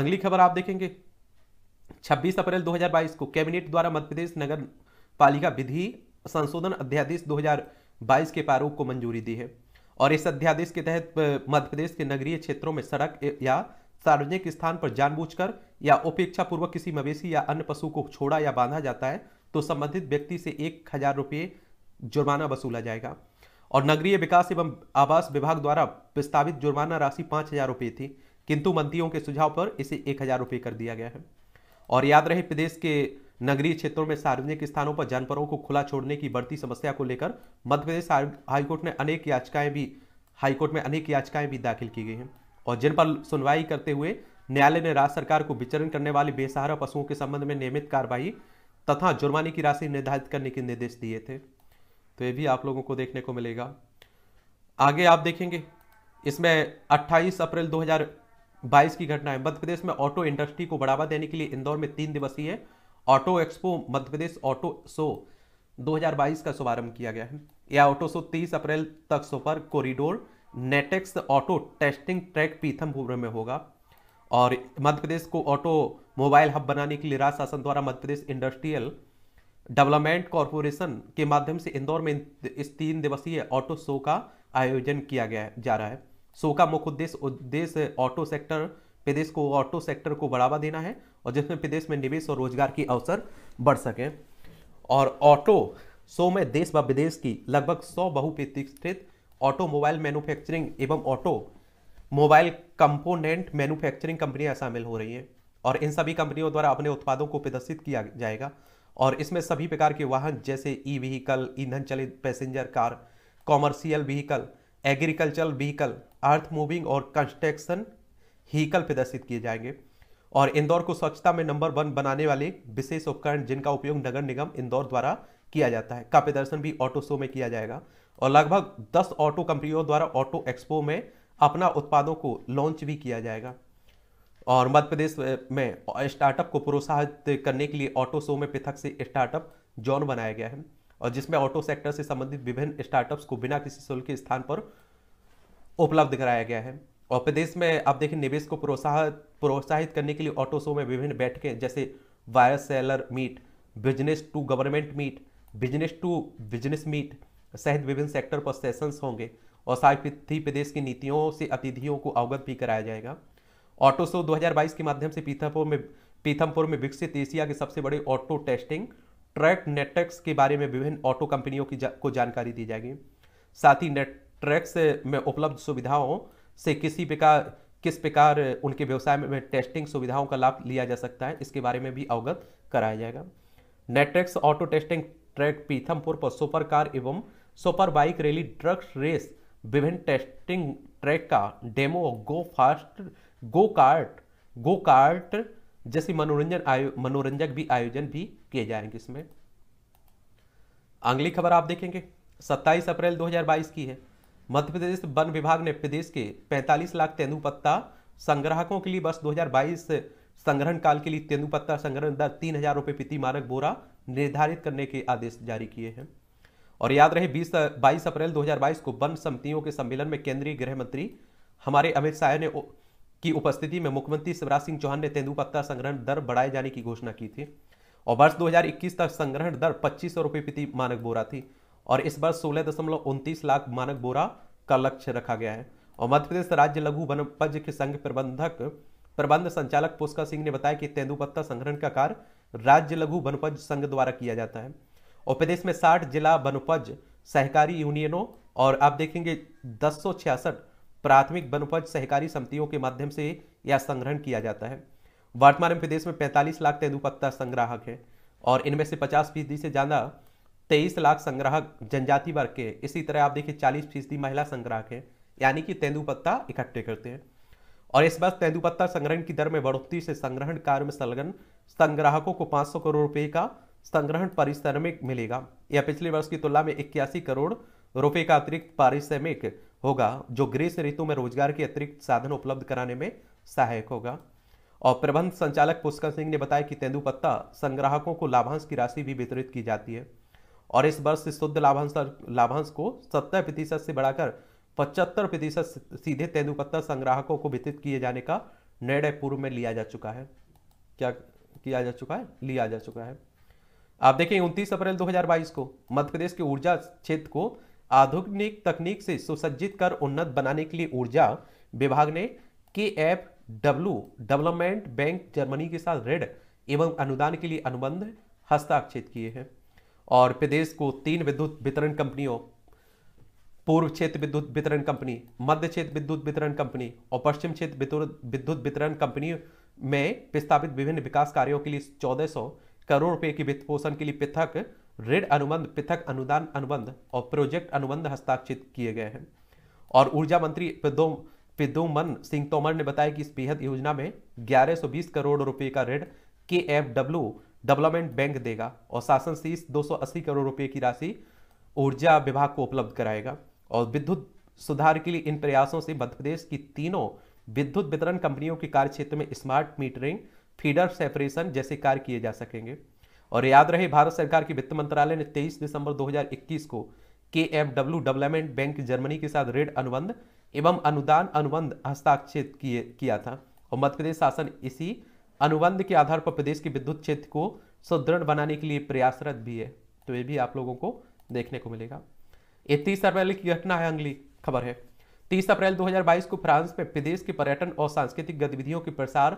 अगली खबर आप देखेंगे 26 अप्रैल 2022 को कैबिनेट द्वारा मध्यप्रदेश नगर पालिका विधि संशोधन अध्यादेश 2022 के प्रारूप को मंजूरी दी है और इस अध्यादेश के तहत मध्यप्रदेश के नगरीय क्षेत्रों में सड़क या सार्वजनिक स्थान पर जानबूझकर या उपेक्षापूर्वक किसी मवेशी या अन्य पशु को छोड़ा या बांधा जाता है तो संबंधित व्यक्ति से एक हजार रुपये जुर्माना वसूला जाएगा और नगरीय विकास एवं आवास विभाग द्वारा प्रस्तावित जुर्माना राशि पाँच हजार रुपये थी किंतु मंत्रियों के सुझाव पर इसे एक हजार रुपये कर दिया गया है और याद रहे प्रदेश के नगरीय क्षेत्रों में सार्वजनिक स्थानों पर जानवरों को खुला छोड़ने की बढ़ती समस्या को लेकर मध्य प्रदेश हाईकोर्ट में अनेक याचिकाएं भी हाईकोर्ट में अनेक याचिकाएं भी दाखिल की गई हैं और जिन पर सुनवाई करते हुए न्यायालय ने राज्य सरकार को विचरण करने वाले बेसहारा पशुओं के संबंध में नियमित कार्रवाई तथा जुर्माने की राशि निर्धारित करने के निर्देश दिए थे तो ये भी आप लोगों को देखने को मिलेगा आगे आप देखेंगे इसमें 28 अप्रैल 2022 की घटना है मध्य प्रदेश में ऑटो इंडस्ट्री को बढ़ावा देने के लिए इंदौर में तीन दिवसीय auto expo Madhya Pradesh auto show 2022 का शुभारंभ किया गया है यह ऑटो शो 30 अप्रैल तक super corridor NATRAX auto testing track Pitham में होगा और मध्य प्रदेश को ऑटो मोबाइल हब बनाने के लिए राज्य शासन द्वारा Madhya Pradesh industrial development corporation के माध्यम से इंदौर में इस तीन दिवसीय ऑटो शो का आयोजन किया गया जा रहा है शो का मुख्य उद्देश्य उद्देश्य ऑटो सेक्टर प्रदेश को ऑटो सेक्टर को बढ़ावा देना है और जिसमें प्रदेश में निवेश और रोजगार के अवसर बढ़ सकें और ऑटो शो में देश व विदेश की लगभग सौ बहुप्रतिष्ठित ऑटोमोबाइल मैन्युफैक्चरिंग एवं ऑटो मोबाइल कंपोनेंट मैन्युफैक्चरिंग कंपनियां शामिल हो रही हैं और इन सभी कंपनियों द्वारा अपने उत्पादों को प्रदर्शित किया जाएगा और इसमें सभी प्रकार के वाहन जैसे ई व्हीकल ईंधन चलित passenger car commercial vehicle agricultural vehicle earth moving और कंस्ट्रक्शन व्हीकल प्रदर्शित किए जाएंगे और इंदौर को स्वच्छता में नंबर वन बनाने वाले विशेष उपकरण जिनका उपयोग नगर निगम इंदौर द्वारा किया जाता है का प्रदर्शन भी ऑटो शो में किया जाएगा और लगभग 10 ऑटो कंपनियों द्वारा ऑटो एक्सपो में अपना उत्पादों को लॉन्च भी किया जाएगा और मध्य प्रदेश में स्टार्टअप को प्रोत्साहित करने के लिए ऑटो शो में पृथक से स्टार्टअप जोन बनाया गया है और जिसमें ऑटो सेक्टर से संबंधित विभिन्न स्टार्टअप्स को बिना किसी शुल्क के स्थान पर उपलब्ध कराया गया है और प्रदेश में आप देखें निवेश को प्रोत्साहित प्रोत्साहित करने के लिए ऑटो शो में विभिन्न बैठकें जैसे buyer seller meet business to government meet business to business meet सहित विभिन्न सेक्टर पर सेशंस होंगे और साथ ही प्रदेश की नीतियों से अतिथियों को अवगत भी कराया जाएगा ऑटो शो 2022 के माध्यम से पीथमपुर में पीथमपुर में विकसित एशिया के सबसे बड़े ऑटो टेस्टिंग ट्रैक नेटवर्क्स के बारे में विभिन्न ऑटो कंपनियों की जा, को जानकारी दी जाएगी साथ ही ट्रैक्स में उपलब्ध सुविधाओं से किसी प्रकार किस प्रकार उनके व्यवसाय में टेस्टिंग सुविधाओं का लाभ लिया जा सकता है इसके बारे में भी अवगत कराया जाएगा networks auto testing track Pithampur पर सुपर कार एवं super bike rally drags race विभिन्न टेस्टिंग ट्रैक का demo go fast go kart go kart जैसे मनोरंजन आयो मनोरंजक भी आयोजन भी किए जाएंगे इसमें अगली खबर आप देखेंगे 27 अप्रैल 2022 की है मध्य प्रदेश वन विभाग ने प्रदेश के 45 लाख तेंदुपत्ता संग्राहकों के लिए बस 2022 संग्रहण काल के लिए तेंदुपत्ता संग्रहण दर तीन हजार रुपये प्रति मानक बोरा निर्धारित करने के आदेश जारी किए हैं और याद रहे 20 बाईस अप्रैल 2022 को वन समितियों के सम्मेलन में केंद्रीय गृह मंत्री हमारे अमित शाह ने की उपस्थिति में मुख्यमंत्री शिवराज सिंह चौहान ने तेंदुपत्ता संग्रहण दर बढ़ाए जाने की घोषणा की थी और वर्ष 2021 तक संग्रहण दर पच्चीस सौ रुपये प्रति मानक बोरा थी और इस बार सोलह दशमलव उनतीस लाख मानक बोरा का लक्ष्य रखा गया है और मध्य प्रदेश राज्य लघु वनपज के संघ प्रबंधक प्रबंध संचालक पुष्कर सिंह ने बताया कि तेंदुपत्ता संग्रहण का कार्य राज्य लघु वनपज संघ द्वारा किया जाता है और प्रदेश में साठ जिला वनपज सहकारी यूनियनों और आप देखेंगे दस प्राथमिक वनोपज सहकारी समितियों के माध्यम से यह संग्रहण किया जाता है वर्तमान में प्रदेश में 45 लाख तेंदुपत्ता संग्राहक हैं और इनमें से 50 फीसदी से ज़्यादा 23 लाख संग्राहक जनजाति वर्ग के इसी तरह आप देखिए 40 फीसदी महिला संग्राहक हैं यानी कि तेंदुपत्ता इकट्ठे करते हैं और इस बार तेंदुपत्ता संग्रहण की दर में बढ़ोतरी से संग्रहण कार्य में संलग्न संग्राहकों को 500 करोड़ रुपए का संग्रहण परिश्रमिक मिलेगा यह पिछले वर्ष की तुलना में इक्यासी करोड़ रुपए का अतिरिक्त पारिश्रमिक होगा जो ग्रीष्म ऋतु में रोजगार के अतिरिक्त साधन उपलब्ध कराने में सहायक होगा और प्रबंध संचालक पुष्कर सिंह ने बताया कि तेंदुपत्ता संग्राहकों को लाभांश की राशि भी वितरित की जाती है और इस वर्ष शुद्ध लाभांश लाभांश को सत्तर प्रतिशत से बढ़ाकर पचहत्तर प्रतिशत सीधे तेंदुपत्ता संग्राहकों को वितरित किए जाने का निर्णय पूर्व में लिया जा चुका है क्या किया जा चुका है लिया जा चुका है आप देखें उनतीस अप्रैल दो को मध्य प्रदेश के ऊर्जा क्षेत्र को आधुनिक तकनीक से सुसज्जित कर उन्नत बनाने के लिए ऊर्जा विभाग ने K F W development bank Germany के साथ ऋण एवं अनुदान के लिए अनुबंध हस्ताक्षरित किए हैं और प्रदेश को तीन विद्युत वितरण कंपनियों पूर्व क्षेत्र विद्युत वितरण कंपनी मध्य क्षेत्र विद्युत वितरण कंपनी और पश्चिम क्षेत्र विद्युत वितरण कंपनी में प्रस्तावित विभिन्न विकास कार्यों के लिए चौदह सौ करोड़ रुपए की वित्त पोषण के लिए पृथक ऋण अनुबंध पृथक अनुदान अनुबंध और प्रोजेक्ट अनुबंध हस्ताक्षरित किए गए हैं और ऊर्जा मंत्री पिदोमन सिंह तोमर ने बताया कि इस बेहद योजना में 1120 करोड़ रुपए का ऋण के एफ डब्ल्यू डेवलपमेंट बैंक देगा और शासन शीर्ष दो करोड़ रुपए की राशि ऊर्जा विभाग को उपलब्ध कराएगा और विद्युत सुधार के लिए इन प्रयासों से मध्यप्रदेश की तीनों विद्युत वितरण कंपनियों के कार्य क्षेत्र में स्मार्ट मीटरिंग फीडर सेपरेशन जैसे कार्य किए जा सकेंगे और याद रहे भारत सरकार की वित्त मंत्रालय ने 23 दिसंबर 2021 को K F W development bank Germany के साथ ऋण अनुबंध एवं अनुदान अनुबंध हस्ताक्षरित किए किया था और मध्यप्रदेश शासन इसी अनुबंध के आधार पर प्रदेश के विद्युत क्षेत्र को सुदृढ़ बनाने के लिए प्रयासरत भी है तो ये भी आप लोगों को देखने को मिलेगा ये तीस अप्रैल की घटना है अगली खबर है तीस अप्रैल 2022 को फ्रांस में प्रदेश के पर्यटन और सांस्कृतिक गतिविधियों के प्रसार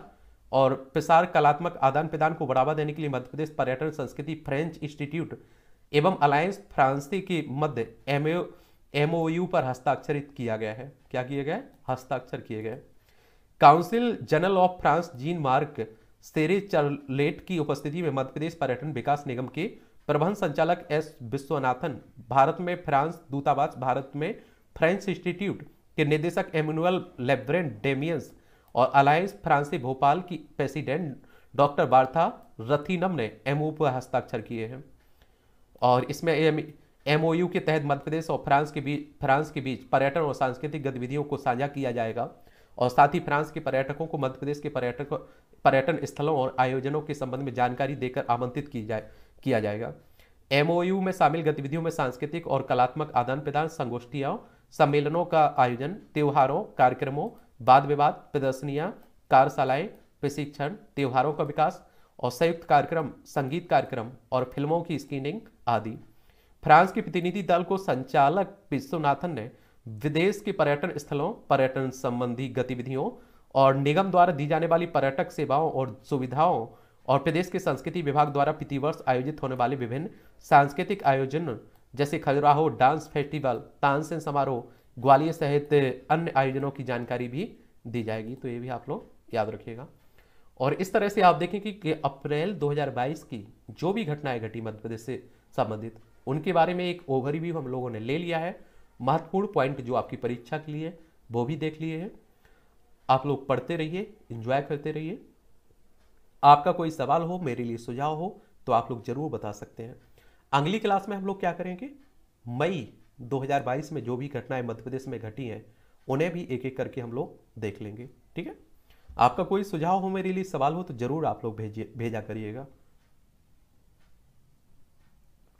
और प्रसार कलात्मक आदान प्रदान को बढ़ावा देने के लिए मध्य प्रदेश पर्यटन संस्कृति फ्रेंच इंस्टीट्यूट एवं अलायंस फ्रांसी के मध्य एम एमओयू पर हस्ताक्षरित किया गया है क्या किया गया हस्ताक्षर किए गए council general of France Jean Marc Serre Charlet की उपस्थिति में मध्य प्रदेश पर्यटन विकास निगम के प्रबंध संचालक एस विश्वनाथन भारत में फ्रांस दूतावास भारत में फ्रेंच इंस्टीट्यूट के निदेशक एम्यूनल लेब्रेन डेमियंस और अलायंस फ्रांसी भोपाल की प्रेसिडेंट डॉक्टर वार्था रथीनम ने एमओ पर हस्ताक्षर किए हैं और इसमें एमओयू के तहत मध्य प्रदेश और फ्रांस के बीच फ्रांस के बीच पर्यटन और सांस्कृतिक गतिविधियों को साझा किया जाएगा और साथ ही फ्रांस के पर्यटकों को मध्य प्रदेश के पर्यटक पर्यटन स्थलों और आयोजनों के संबंध में जानकारी देकर आमंत्रित की जाए किया जाएगा एमओयू में शामिल गतिविधियों में सांस्कृतिक और कलात्मक आदान प्रदान संगोष्ठियों सम्मेलनों का आयोजन त्योहारों कार्यक्रमों वाद विवाद प्रदर्शनियाँ कार्यशालाएँ प्रशिक्षण त्योहारों का विकास और संयुक्त कार्यक्रम संगीत कार्यक्रम और फिल्मों की स्क्रीनिंग आदि फ्रांस के प्रतिनिधि दल को संचालक विश्वनाथन ने विदेश के पर्यटन स्थलों पर्यटन संबंधी गतिविधियों और निगम द्वारा दी जाने वाली पर्यटक सेवाओं और सुविधाओं और प्रदेश के संस्कृति विभाग द्वारा प्रतिवर्ष आयोजित होने वाले विभिन्न सांस्कृतिक आयोजन जैसे खजुराहो डांस फेस्टिवल तानसेन समारोह ग्वालियर सहित अन्य आयोजनों की जानकारी भी दी जाएगी तो ये भी आप लोग याद रखिएगा और इस तरह से आप देखें कि, अप्रैल 2022 की जो भी घटनाएं घटी मध्य प्रदेश से संबंधित उनके बारे में एक भी हम लोगों ने ले लिया है महत्वपूर्ण पॉइंट जो आपकी परीक्षा के लिए वो भी देख लिए हैं आप लोग पढ़ते रहिए इंजॉय करते रहिए आपका कोई सवाल हो मेरे लिए सुझाव हो तो आप लोग जरूर बता सकते हैं अगली क्लास में हम लोग क्या करेंगे मई 2022 में जो भी घटनाएं मध्य प्रदेश में घटी हैं उन्हें भी एक एक करके हम लोग देख लेंगे ठीक है आपका कोई सुझाव हो मेरे लिए सवाल हो तो ज़रूर आप लोग भेजिए भेजा करिएगा